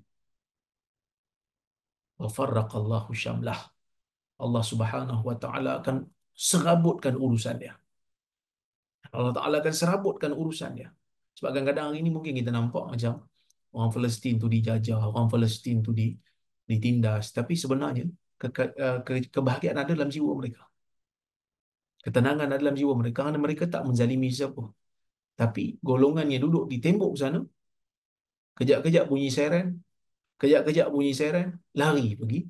Wa farraqallahu syamlah. Allah Subhanahu wa taala akan serabutkan urusan dia. Allah Taala akan serabutkan urusan dia. Sebab kadang-kadang hari ini mungkin kita nampak macam orang Palestin tu dijajah, orang Palestin tu ditindas, tapi sebenarnya ke, ke, eh, ke, kebahagiaan ada dalam jiwa mereka ketenangan dalam jiwa mereka kerana mereka tak menzalimi siapa. Tapi golongan yang duduk di tembok sana, kejap-kejap bunyi seren, kejap-kejap bunyi seren, lari pergi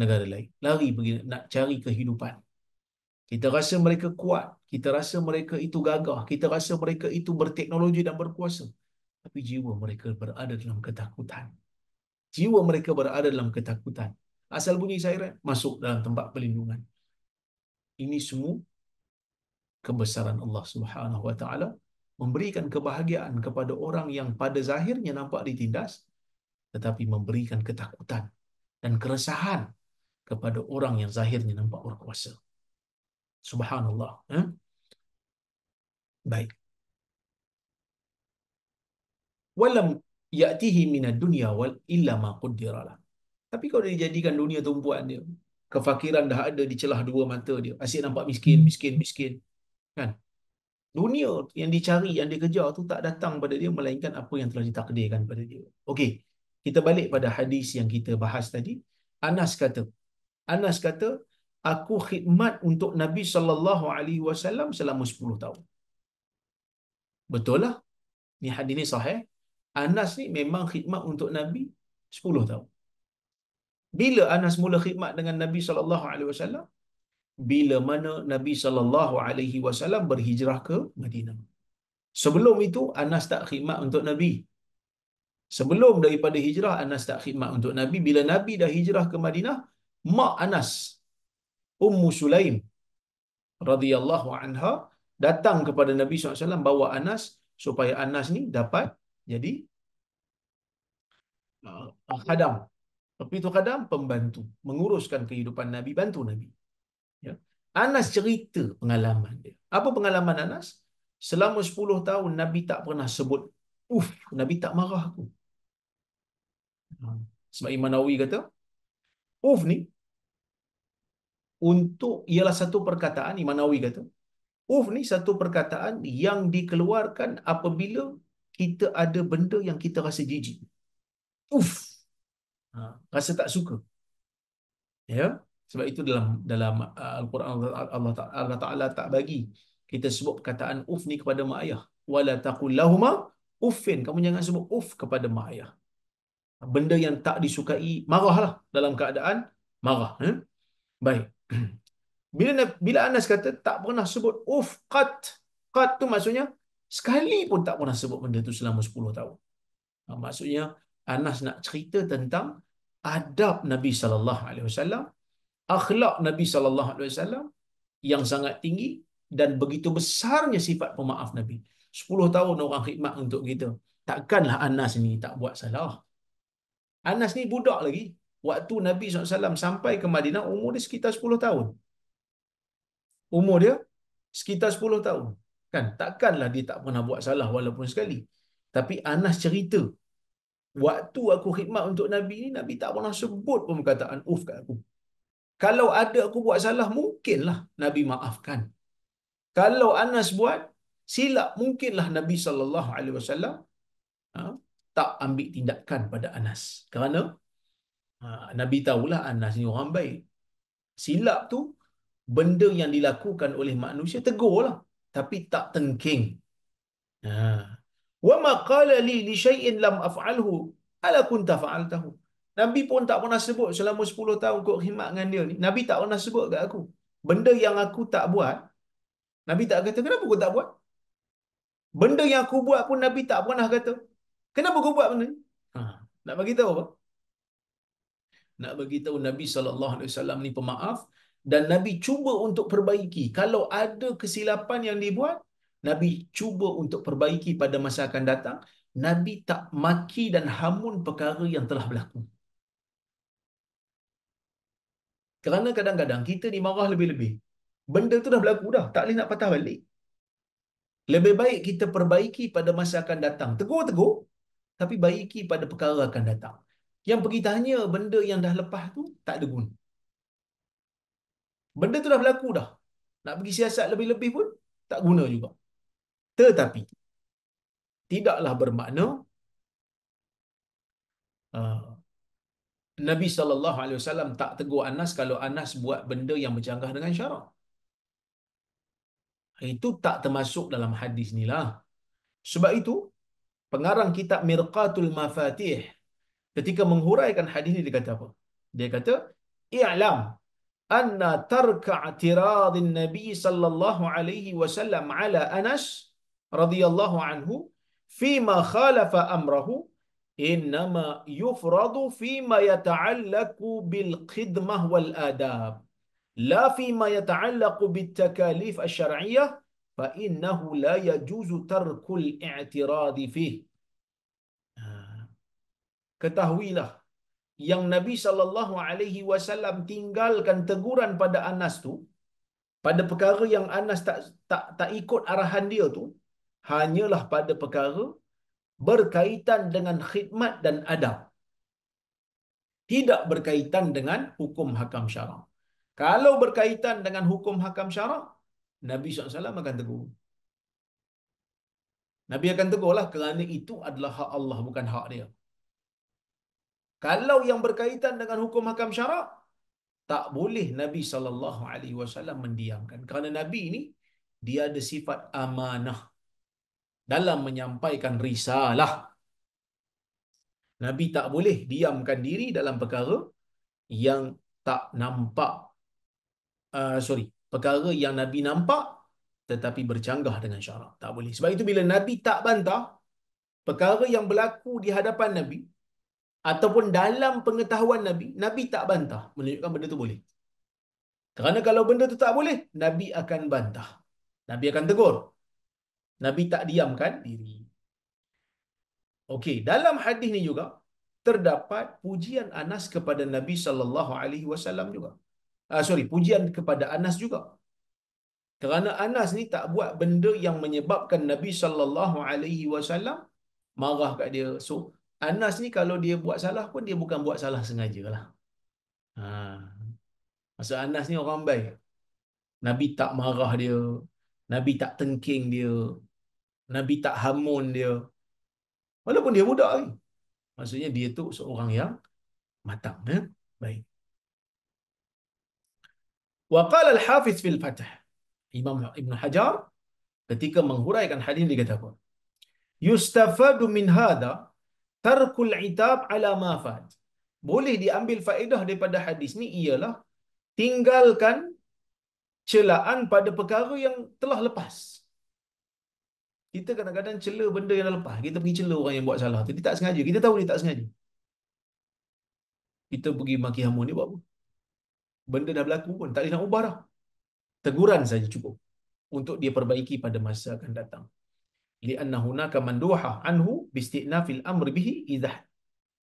negara lain. Lari pergi nak cari kehidupan. Kita rasa mereka kuat, kita rasa mereka itu gagah, kita rasa mereka itu berteknologi dan berkuasa. Tapi jiwa mereka berada dalam ketakutan. Jiwa mereka berada dalam ketakutan. Asal bunyi siren, masuk dalam tempat perlindungan ini semua kebesaran Allah Subhanahu wa taala memberikan kebahagiaan kepada orang yang pada zahirnya nampak ditindas tetapi memberikan ketakutan dan keresahan kepada orang yang zahirnya nampak berkuasa. Subhanallah. Eh? Baik. Walam ya'tihi minad dunya wal illa ma qaddara lah. Tapi kalau dijadikan dunia tumpuan dia, kefakiran dah ada di celah dua mata dia. Asyik nampak miskin, hmm. miskin, miskin. Kan? Dunia yang dicari, yang dia kejar tu tak datang pada dia melainkan apa yang telah ditakdirkan pada dia. Okey. Kita balik pada hadis yang kita bahas tadi. Anas kata, Anas kata, aku khidmat untuk Nabi sallallahu alaihi wasallam selama 10 tahun. Betul lah. Ni hadis ni sahih. Anas ni memang khidmat untuk Nabi 10 tahun. Bila Anas mula khidmat dengan Nabi sallallahu alaihi wasallam? Bila mana Nabi sallallahu alaihi wasallam berhijrah ke Madinah? Sebelum itu Anas tak khidmat untuk Nabi. Sebelum daripada hijrah Anas tak khidmat untuk Nabi. Bila Nabi dah hijrah ke Madinah, mak Anas Ummu Sulaim radhiyallahu anha datang kepada Nabi SAW bawa Anas supaya Anas ni dapat jadi khadam, uh, tapi itu kadang pembantu. Menguruskan kehidupan Nabi, bantu Nabi. Ya. Anas cerita pengalaman dia. Apa pengalaman Anas? Selama 10 tahun, Nabi tak pernah sebut, uff, Nabi tak marah aku. Sebab ha. Imam Nawawi kata, uff ni, untuk ialah satu perkataan, Imam Nawawi kata, uff ni satu perkataan yang dikeluarkan apabila kita ada benda yang kita rasa jijik. Uff, Ha, rasa tak suka. Ya, sebab itu dalam dalam uh, al-Quran Allah Allah Taala ta- ta- tak bagi kita sebut perkataan uf ni kepada mak ayah. Wala taqul lahumā uffin. Kamu jangan sebut uf kepada mak ayah. Benda yang tak disukai, marahlah dalam keadaan marah. Eh? Baik. Bila bila Anas kata tak pernah sebut uf qat. Qat tu maksudnya sekali pun tak pernah sebut benda tu selama 10 tahun. Ha, maksudnya Anas nak cerita tentang adab Nabi sallallahu alaihi wasallam, akhlak Nabi sallallahu alaihi wasallam yang sangat tinggi dan begitu besarnya sifat pemaaf Nabi. 10 tahun orang khidmat untuk kita. Takkanlah Anas ni tak buat salah. Anas ni budak lagi. Waktu Nabi SAW sampai ke Madinah, umur dia sekitar 10 tahun. Umur dia sekitar 10 tahun. Kan? Takkanlah dia tak pernah buat salah walaupun sekali. Tapi Anas cerita Hmm. waktu aku khidmat untuk Nabi ni, Nabi tak pernah sebut pun perkataan uf kat aku. Kalau ada aku buat salah, mungkinlah Nabi maafkan. Kalau Anas buat, silap mungkinlah Nabi SAW ha, tak ambil tindakan pada Anas. Kerana ha, Nabi tahulah Anas ni orang baik. Silap tu, benda yang dilakukan oleh manusia lah, Tapi tak tengking. Ha, Wama qala li li syai'in lam af'alhu ala kun taf'altahu. Nabi pun tak pernah sebut selama 10 tahun kau khidmat dengan dia ni. Nabi tak pernah sebut kat aku. Benda yang aku tak buat, Nabi tak kata kenapa kau tak buat? Benda yang aku buat pun Nabi tak pernah kata. Kenapa kau buat benda ni? Ha. Nak bagi tahu apa? Nak bagi tahu Nabi sallallahu alaihi wasallam ni pemaaf dan Nabi cuba untuk perbaiki. Kalau ada kesilapan yang dibuat, Nabi cuba untuk perbaiki pada masa akan datang, Nabi tak maki dan hamun perkara yang telah berlaku. Kerana kadang-kadang kita ni marah lebih-lebih. Benda tu dah berlaku dah, tak boleh nak patah balik. Lebih baik kita perbaiki pada masa akan datang. Tegur-tegur, tapi baiki pada perkara akan datang. Yang pergi tanya benda yang dah lepas tu, tak ada guna. Benda tu dah berlaku dah. Nak pergi siasat lebih-lebih pun, tak guna juga. Tetapi, tidaklah bermakna uh, Nabi sallallahu alaihi wasallam tak tegur Anas kalau Anas buat benda yang bercanggah dengan syarak. Itu tak termasuk dalam hadis ni lah. Sebab itu, pengarang kitab Mirqatul Mafatih ketika menghuraikan hadis ni dia kata apa? Dia kata, "I'lam anna tarka i'tiradin Nabi sallallahu alaihi wasallam ala Anas" radhiyallahu anhu fi ma khalafa amrahu innama yufradu fi ma yata'allaqu bil qidmah wal adab la fi ma yata'allaqu bit takalif asy-syar'iyyah fa innahu la yajuzu tarkul i'tirad fihi ha. ketahuilah yang Nabi sallallahu alaihi wasallam tinggalkan teguran pada Anas tu pada perkara yang Anas tak tak tak ikut arahan dia tu hanyalah pada perkara berkaitan dengan khidmat dan adab. Tidak berkaitan dengan hukum hakam syarak. Kalau berkaitan dengan hukum hakam syarak, Nabi SAW akan tegur. Nabi akan lah kerana itu adalah hak Allah, bukan hak dia. Kalau yang berkaitan dengan hukum hakam syarak, tak boleh Nabi SAW mendiamkan. Kerana Nabi ini, dia ada sifat amanah dalam menyampaikan risalah. Nabi tak boleh diamkan diri dalam perkara yang tak nampak. Uh, sorry, perkara yang Nabi nampak tetapi bercanggah dengan syarak. Tak boleh. Sebab itu bila Nabi tak bantah, perkara yang berlaku di hadapan Nabi ataupun dalam pengetahuan Nabi, Nabi tak bantah menunjukkan benda itu boleh. Kerana kalau benda itu tak boleh, Nabi akan bantah. Nabi akan tegur. Nabi tak diamkan diri. Okey, dalam hadis ni juga terdapat pujian Anas kepada Nabi sallallahu alaihi wasallam juga. Ah uh, sorry, pujian kepada Anas juga. Kerana Anas ni tak buat benda yang menyebabkan Nabi sallallahu alaihi wasallam marah kat dia. So, Anas ni kalau dia buat salah pun dia bukan buat salah sengajalah. Ha. Ah. Maksud Anas ni orang baik. Nabi tak marah dia. Nabi tak tengking dia. Nabi tak hamun dia. Walaupun dia budak kan. Maksudnya dia tu seorang yang matang. Ya? Baik. Wa qala al-hafiz fil fatah. Imam Ibn Hajar ketika menghuraikan hadis dia kata apa? Yustafadu min hada tarkul itab ala mafad. Boleh diambil faedah daripada hadis ni ialah tinggalkan celaan pada perkara yang telah lepas. Kita kadang-kadang cela benda yang dah lepas. Kita pergi cela orang yang buat salah tu. Dia tak sengaja. Kita tahu dia tak sengaja. Kita pergi maki hamun dia buat apa? Benda dah berlaku pun. Tak boleh nak ubah dah. Teguran saja cukup. Untuk dia perbaiki pada masa akan datang. Li'anna hunaka manduha anhu bisti'na fil amr bihi idah.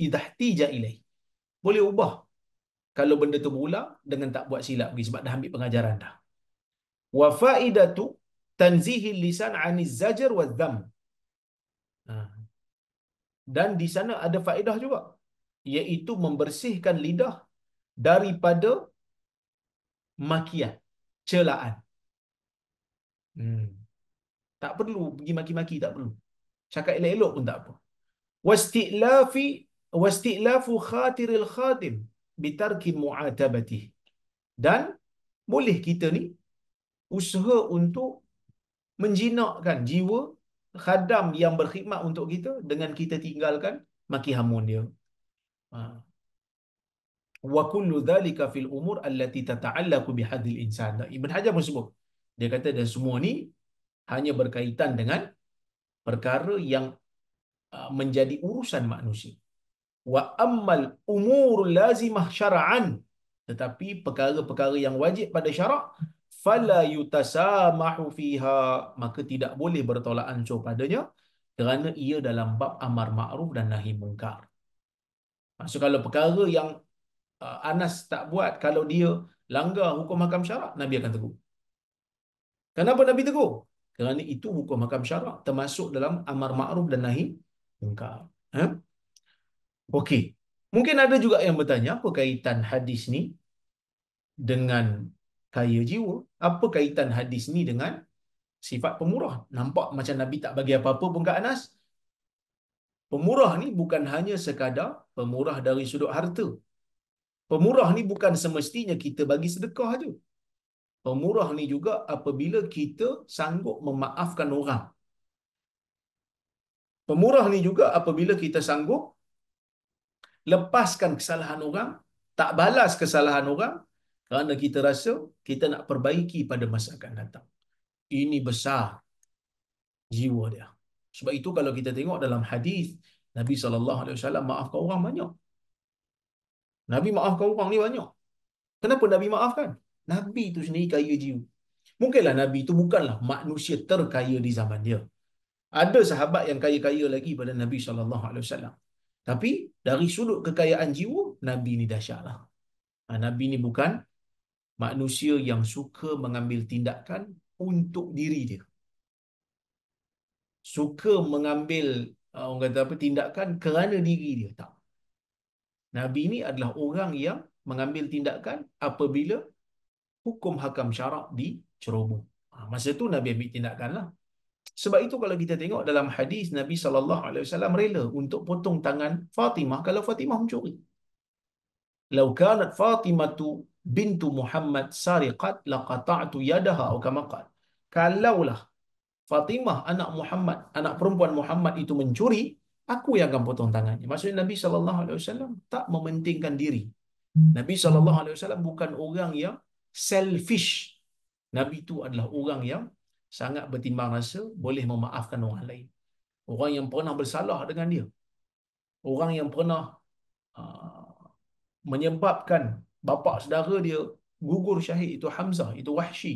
Idah tija ilai. Boleh ubah. Kalau benda tu berulang dengan tak buat silap. Sebab dah ambil pengajaran dah. Wa fa'idatu tanzihil lisan anil zajr wa dham. Ah. Dan di sana ada faedah juga. Iaitu membersihkan lidah daripada makian, celaan. Hmm. Tak perlu pergi maki-maki, tak perlu. Cakap elok-elok pun tak apa. Wasti'lafi wasti'lafu khatiril khatim bitarki mu'atabatih. Dan boleh kita ni usaha untuk menjinakkan jiwa khadam yang berkhidmat untuk kita dengan kita tinggalkan maki hamun dia. Ha. Wa kullu dhalika fil umur allati tata'allaqu bihadil insan. Ibn Hajar pun sebut. Dia kata dan semua ni hanya berkaitan dengan perkara yang uh, menjadi urusan manusia. Wa ammal umur lazimah syara'an. Tetapi perkara-perkara yang wajib pada syarak fala yutasamahu fiha maka tidak boleh bertolak ansur padanya kerana ia dalam bab amar ma'ruf dan nahi mungkar. So kalau perkara yang uh, Anas tak buat kalau dia langgar hukum hakam syarak Nabi akan tegur. Kenapa Nabi tegur? Kerana itu hukum hakam syarak termasuk dalam amar ma'ruf dan nahi mungkar. Ha? Okey. Mungkin ada juga yang bertanya apa kaitan hadis ni dengan kaya jiwa. Apa kaitan hadis ni dengan sifat pemurah? Nampak macam Nabi tak bagi apa-apa pun ke Anas. Pemurah ni bukan hanya sekadar pemurah dari sudut harta. Pemurah ni bukan semestinya kita bagi sedekah aja. Pemurah ni juga apabila kita sanggup memaafkan orang. Pemurah ni juga apabila kita sanggup lepaskan kesalahan orang, tak balas kesalahan orang, kerana kita rasa kita nak perbaiki pada masa akan datang. Ini besar jiwa dia. Sebab itu kalau kita tengok dalam hadis Nabi sallallahu alaihi wasallam maafkan orang banyak. Nabi maafkan orang ni banyak. Kenapa Nabi maafkan? Nabi itu sendiri kaya jiwa. Mungkinlah Nabi itu bukanlah manusia terkaya di zaman dia. Ada sahabat yang kaya-kaya lagi pada Nabi sallallahu alaihi wasallam. Tapi dari sudut kekayaan jiwa Nabi ni dahsyatlah. Ha, Nabi ni bukan manusia yang suka mengambil tindakan untuk diri dia suka mengambil uh, orang kata apa tindakan kerana diri dia tak nabi ini adalah orang yang mengambil tindakan apabila hukum hakam syarak diceroboh ha, masa tu nabi ambil tindakanlah sebab itu kalau kita tengok dalam hadis Nabi sallallahu alaihi wasallam rela untuk potong tangan Fatimah kalau Fatimah mencuri. Lau kanat Fatimah bintu Muhammad sariqat laqata'tu yadaha au kamaqat. Kalaulah Fatimah anak Muhammad, anak perempuan Muhammad itu mencuri, aku yang akan potong tangannya. Maksudnya Nabi sallallahu alaihi wasallam tak mementingkan diri. Hmm. Nabi sallallahu alaihi wasallam bukan orang yang selfish. Nabi itu adalah orang yang sangat bertimbang rasa, boleh memaafkan orang lain. Orang yang pernah bersalah dengan dia. Orang yang pernah uh, menyebabkan bapa saudara dia gugur syahid itu Hamzah itu Wahsy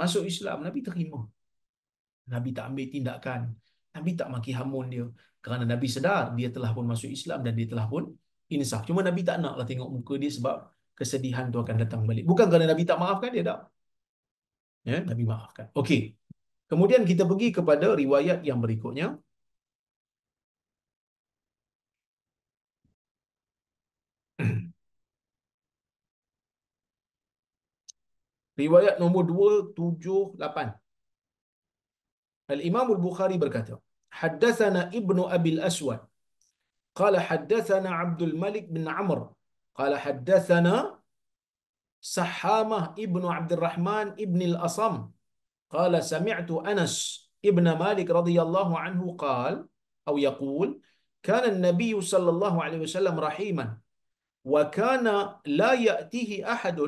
masuk Islam Nabi terima Nabi tak ambil tindakan Nabi tak maki hamun dia kerana Nabi sedar dia telah pun masuk Islam dan dia telah pun insaf cuma Nabi tak naklah tengok muka dia sebab kesedihan tu akan datang balik bukan kerana Nabi tak maafkan dia tak ya Nabi maafkan okey kemudian kita pergi kepada riwayat yang berikutnya Riwayat nombor 278. Al-Imam Al-Bukhari berkata, Haddathana Ibnu Abil Aswad. Qala haddathana Abdul Malik bin Amr. Qala haddathana Sahamah Ibnu Abdul Rahman Ibn Al-Asam. Qala sami'tu Anas Ibn Malik radhiyallahu anhu qal, atau يقول كان النبي صلى الله عليه وسلم رحيما وكان لا يأتيه أحد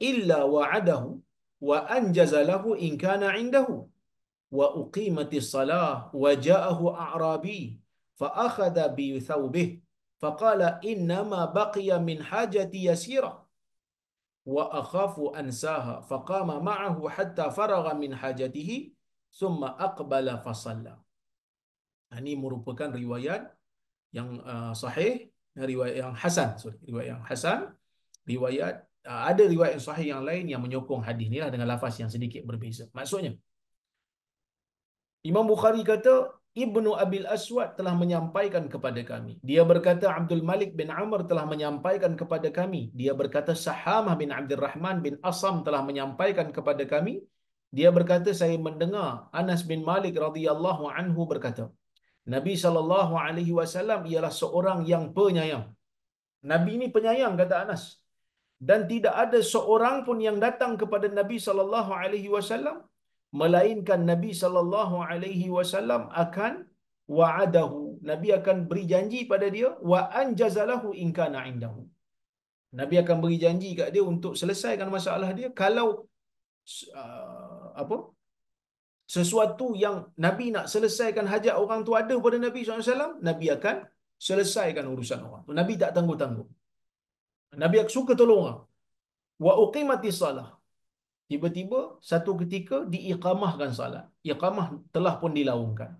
illa wa'adahu wa anjaza lahu in kana indahu wa uqimati salah wa ja'ahu a'rabi fa akhadha bi thawbihi fa qala inna ma baqiya min hajati yasira wa akhafu ansaha fa qama ma'ahu hatta faragha min hajatihi thumma aqbala fa salla ini merupakan riwayat yang uh, sahih riwayat yang hasan sorry riwayat yang hasan riwayat Ah, ada riwayat yang sahih yang lain yang menyokong hadis ni lah dengan lafaz yang sedikit berbeza. Maksudnya, Imam Bukhari kata, Ibnu Abil Aswad telah menyampaikan kepada kami. Dia berkata, Abdul Malik bin Amr telah menyampaikan kepada kami. Dia berkata, Sahamah bin Abdul Rahman bin Asam telah menyampaikan kepada kami. Dia berkata, saya mendengar Anas bin Malik radhiyallahu anhu berkata, Nabi SAW ialah seorang yang penyayang. Nabi ini penyayang, kata Anas dan tidak ada seorang pun yang datang kepada Nabi sallallahu alaihi wasallam melainkan Nabi sallallahu alaihi wasallam akan wa'adahu Nabi akan beri janji pada dia wa anjazalahu in kana indahu Nabi akan beri janji kat dia untuk selesaikan masalah dia kalau uh, apa sesuatu yang Nabi nak selesaikan hajat orang tu ada pada Nabi SAW, Nabi akan selesaikan urusan orang tu. Nabi tak tangguh-tangguh. Nabi aku suka tolong orang. Wa uqimati salah. Tiba-tiba satu ketika diikamahkan salat. Iqamah telah pun dilaungkan.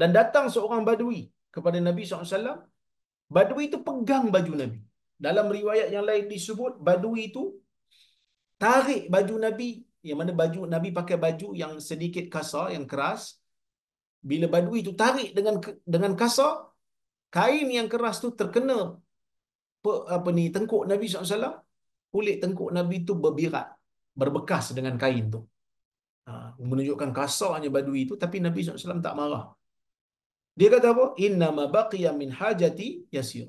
Dan datang seorang badui kepada Nabi SAW. Badui itu pegang baju Nabi. Dalam riwayat yang lain disebut, badui itu tarik baju Nabi. Yang mana baju Nabi pakai baju yang sedikit kasar, yang keras. Bila badui itu tarik dengan dengan kasar, kain yang keras tu terkena apa ni tengkuk Nabi SAW kulit tengkuk Nabi itu berbirat berbekas dengan kain tu ha, menunjukkan kasarnya badui itu tapi Nabi SAW tak marah dia kata apa inna ma baqiya min hajati yasir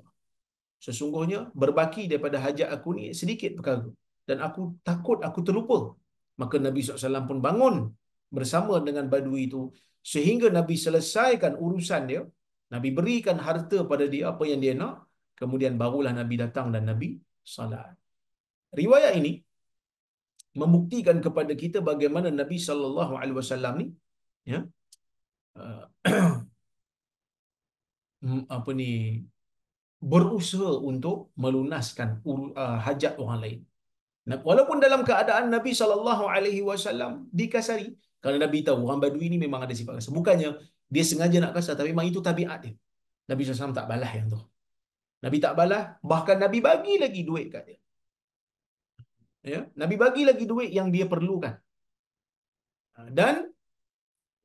sesungguhnya berbaki daripada hajat aku ni sedikit perkara dan aku takut aku terlupa maka Nabi SAW pun bangun bersama dengan badui itu sehingga Nabi selesaikan urusan dia Nabi berikan harta pada dia apa yang dia nak kemudian barulah Nabi datang dan Nabi salat. Riwayat ini membuktikan kepada kita bagaimana Nabi sallallahu alaihi wasallam ni ya uh, apa ni berusaha untuk melunaskan uh, hajat orang lain. Walaupun dalam keadaan Nabi sallallahu alaihi wasallam dikasari kerana Nabi tahu orang Badui ini memang ada sifat kasar. Bukannya dia sengaja nak kasar tapi memang itu tabiat dia. Nabi SAW tak balas yang tu. Nabi tak balas, bahkan Nabi bagi lagi duit kat dia. Ya, Nabi bagi lagi duit yang dia perlukan. Ha, dan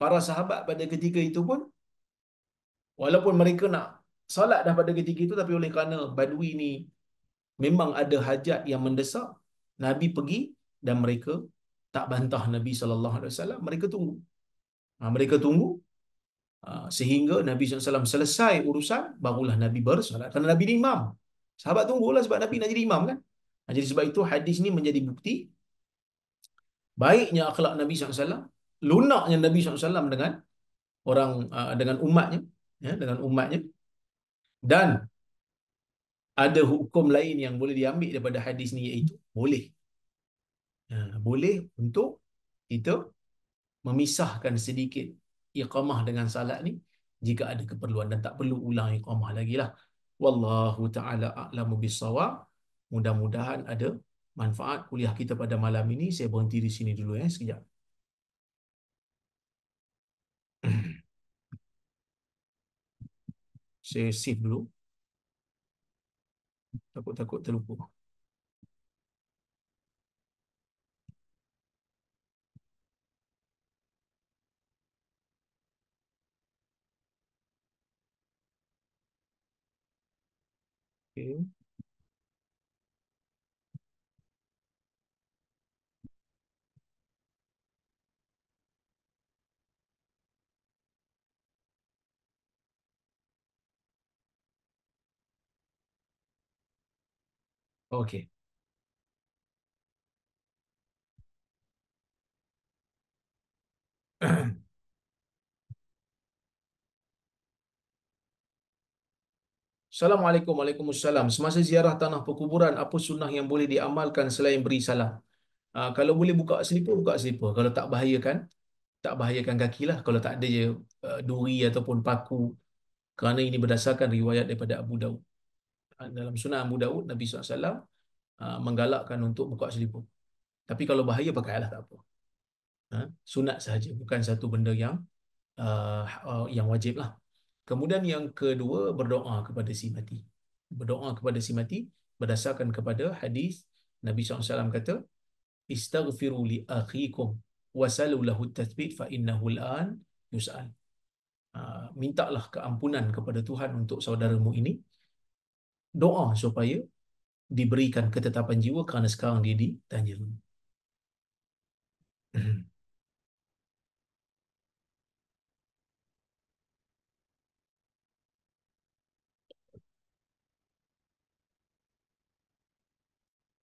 para sahabat pada ketika itu pun walaupun mereka nak solat dah pada ketika itu tapi oleh kerana badui ni memang ada hajat yang mendesak, Nabi pergi dan mereka tak bantah Nabi sallallahu alaihi wasallam, mereka tunggu. Ha, mereka tunggu Ah, sehingga Nabi SAW selesai urusan, barulah Nabi bersolat. Kerana Nabi ni imam. Sahabat tunggulah sebab Nabi nak jadi imam kan. Jadi sebab itu hadis ni menjadi bukti baiknya akhlak Nabi SAW, lunaknya Nabi SAW dengan orang ah, dengan umatnya, ya, dengan umatnya. Dan ada hukum lain yang boleh diambil daripada hadis ni iaitu boleh. Ya, boleh untuk itu memisahkan sedikit iqamah dengan salat ni jika ada keperluan dan tak perlu ulang iqamah lagi lah. Wallahu ta'ala a'lamu bisawab. Mudah-mudahan ada manfaat kuliah kita pada malam ini. Saya berhenti di sini dulu ya, sekejap. Saya save dulu. Takut-takut terlupa. Okay. Okay. Assalamualaikum. Waalaikumsalam. Semasa ziarah tanah perkuburan, apa sunnah yang boleh diamalkan selain beri salam? Ha, kalau boleh buka selipar, buka selipar. Kalau tak bahayakan, tak bahayakan kaki lah. Kalau tak ada je uh, duri ataupun paku. Kerana ini berdasarkan riwayat daripada Abu Daud. Ah, dalam sunnah Abu Daud, Nabi SAW uh, menggalakkan untuk buka selipar. Tapi kalau bahaya, pakailah tak apa. Ha? Sunat sahaja. Bukan satu benda yang uh, uh, yang wajib lah. Kemudian yang kedua berdoa kepada si mati. Berdoa kepada si mati berdasarkan kepada hadis Nabi SAW kata istaghfiru li akhikum wasalu lahu tathbit fa innahu al'an yus'al. Uh, mintalah keampunan kepada Tuhan untuk saudaramu ini. Doa supaya diberikan ketetapan jiwa kerana sekarang dia ditanya.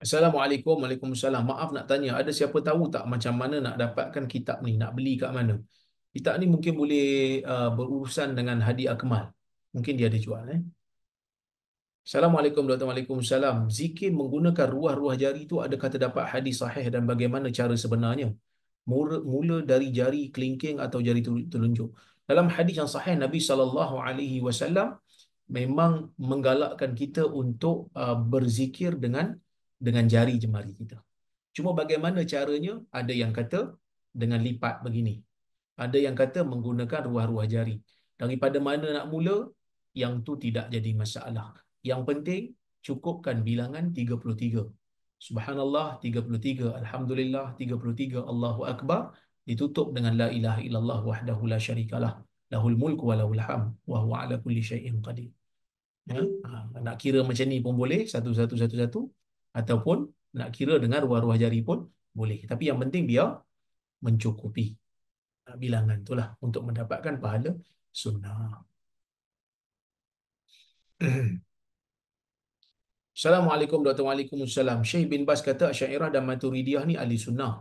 Assalamualaikum. Waalaikumsalam. Maaf nak tanya, ada siapa tahu tak macam mana nak dapatkan kitab ni? Nak beli kat mana? Kitab ni mungkin boleh uh, berurusan dengan Hadi Akmal. Mungkin dia ada jual eh. Assalamualaikum Dr. Waalaikumsalam. Zikir menggunakan ruah-ruah jari tu ada kata dapat hadis sahih dan bagaimana cara sebenarnya? Mula, mula dari jari kelingking atau jari telunjuk. Dalam hadis yang sahih Nabi saw memang menggalakkan kita untuk uh, berzikir dengan dengan jari jemari kita. Cuma bagaimana caranya? Ada yang kata dengan lipat begini. Ada yang kata menggunakan ruah-ruah jari. Daripada mana nak mula, yang tu tidak jadi masalah. Yang penting, cukupkan bilangan 33. Subhanallah 33, Alhamdulillah 33, Allahu Akbar, ditutup dengan La ilaha illallah wahdahu la syarikalah. Lahul mulku wa lahul ham, wa huwa kulli syai'in qadir. Ya? Hmm. Ha, nak kira macam ni pun boleh, satu-satu-satu-satu ataupun nak kira dengan ruah-ruah jari pun boleh. Tapi yang penting biar mencukupi bilangan itulah untuk mendapatkan pahala sunnah. Assalamualaikum Dr. Waalaikumsalam. Syekh bin Bas kata Asyairah dan Maturidiyah ni ahli sunnah.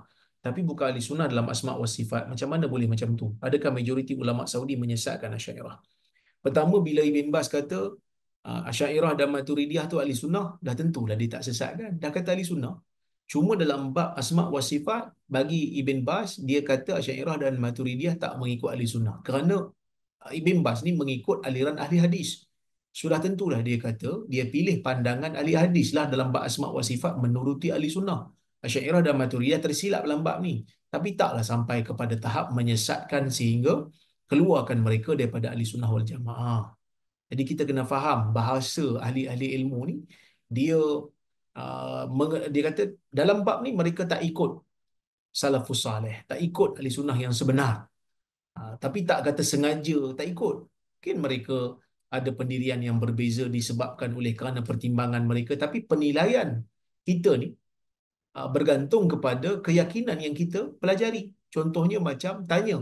Tapi bukan ahli sunnah dalam asma' wa sifat. Macam mana boleh macam tu? Adakah majoriti ulama' Saudi menyesatkan Asyairah? Pertama, bila Ibn Bas kata Ah, Asyairah dan Maturidiyah tu ahli sunnah dah tentulah dia tak sesat kan dah kata ahli sunnah cuma dalam bab asma wa sifat bagi Ibn Bas dia kata Asyairah dan Maturidiyah tak mengikut ahli sunnah kerana ah, Ibn Bas ni mengikut aliran ahli hadis sudah tentulah dia kata dia pilih pandangan ahli hadis lah dalam bab asma wa sifat menuruti ahli sunnah Asyairah dan Maturidiyah tersilap dalam bab ni tapi taklah sampai kepada tahap menyesatkan sehingga keluarkan mereka daripada ahli sunnah wal jamaah jadi kita kena faham bahasa ahli-ahli ilmu ni dia uh, dia kata dalam bab ni mereka tak ikut salafus saleh, tak ikut ahli sunnah yang sebenar. Uh, tapi tak kata sengaja tak ikut. Mungkin mereka ada pendirian yang berbeza disebabkan oleh kerana pertimbangan mereka tapi penilaian kita ni uh, bergantung kepada keyakinan yang kita pelajari. Contohnya macam tanya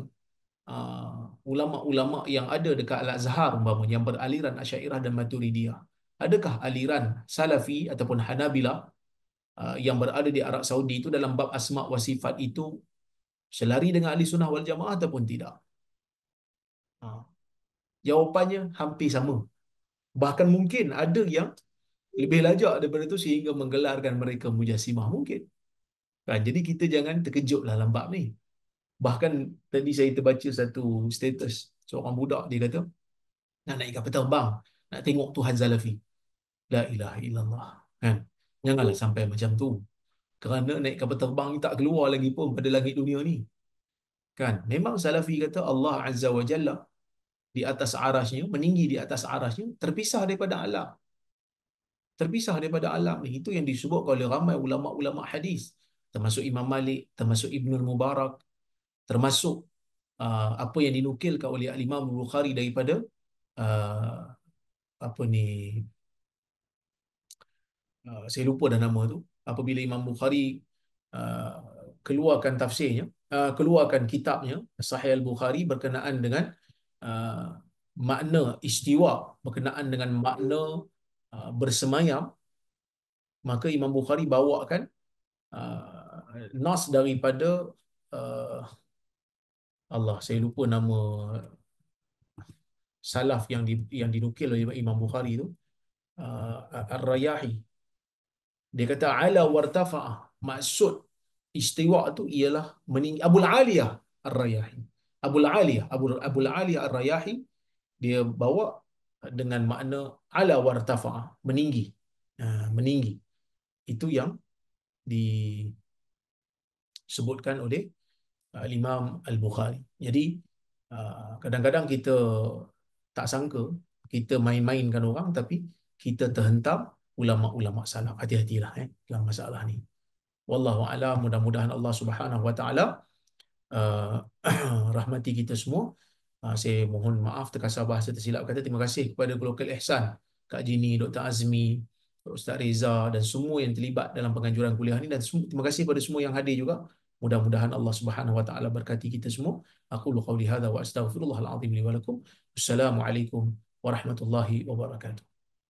uh, ulama-ulama yang ada dekat Al-Azhar umpamanya yang beraliran Asy'ariyah dan Maturidiyah. Adakah aliran Salafi ataupun Hanabila uh, yang berada di Arab Saudi itu dalam bab asma wa sifat itu selari dengan ahli sunnah wal jamaah ataupun tidak? Ha. Jawapannya hampir sama. Bahkan mungkin ada yang lebih lajak daripada itu sehingga menggelarkan mereka mujassimah mungkin. Kan? Jadi kita jangan terkejutlah dalam bab ni. Bahkan tadi saya terbaca satu status seorang budak dia kata nak naik kapal terbang nak tengok Tuhan Zalafi. La ilaha illallah. Kan? Janganlah hmm. sampai macam tu. Kerana naik kapal terbang ni tak keluar lagi pun pada langit dunia ni. Kan? Memang Zalafi kata Allah Azza wa Jalla di atas arasnya, meninggi di atas arasnya, terpisah daripada alam. Terpisah daripada alam Itu yang disebut oleh ramai ulama-ulama hadis. Termasuk Imam Malik, termasuk Ibnul Mubarak, termasuk uh, apa yang dinukilkan oleh al-Imam Bukhari daripada uh, apa ni uh, saya lupa dah nama tu apabila Imam Bukhari uh, keluarkan tafsirnya uh, keluarkan kitabnya Sahih al-Bukhari berkenaan dengan uh, makna istiwa berkenaan dengan makna uh, bersemayam maka Imam Bukhari bawakan uh, nas daripada uh, Allah saya lupa nama salaf yang di, yang dinukil oleh Imam Bukhari tu uh, Ar-Rayahi dia kata ala wartafa'a maksud istiwa tu ialah meninggi Abu Aliyah Ar-Rayahi Abu Aliyah Abu Abu Aliyah Ar-Rayahi dia bawa dengan makna ala wartafa'a meninggi uh, meninggi itu yang disebutkan oleh Al-Imam uh, Al-Bukhari. Jadi uh, kadang-kadang kita tak sangka kita main-mainkan orang tapi kita terhentam ulama-ulama salaf. Hati-hatilah eh dalam masalah ni. Wallahu a'lam mudah-mudahan Allah Subhanahu wa taala uh, rahmati kita semua. Uh, saya mohon maaf terkasar bahasa tersilap kata terima kasih kepada Global Ihsan, Kak Jini, Dr Azmi, Ustaz Reza dan semua yang terlibat dalam penganjuran kuliah ni dan terima kasih kepada semua yang hadir juga. Mudah-mudahan Allah Subhanahu wa taala berkati kita semua. Aku lu qauli hadza wa astaghfirullahal azim li wa lakum. Assalamualaikum warahmatullahi wabarakatuh.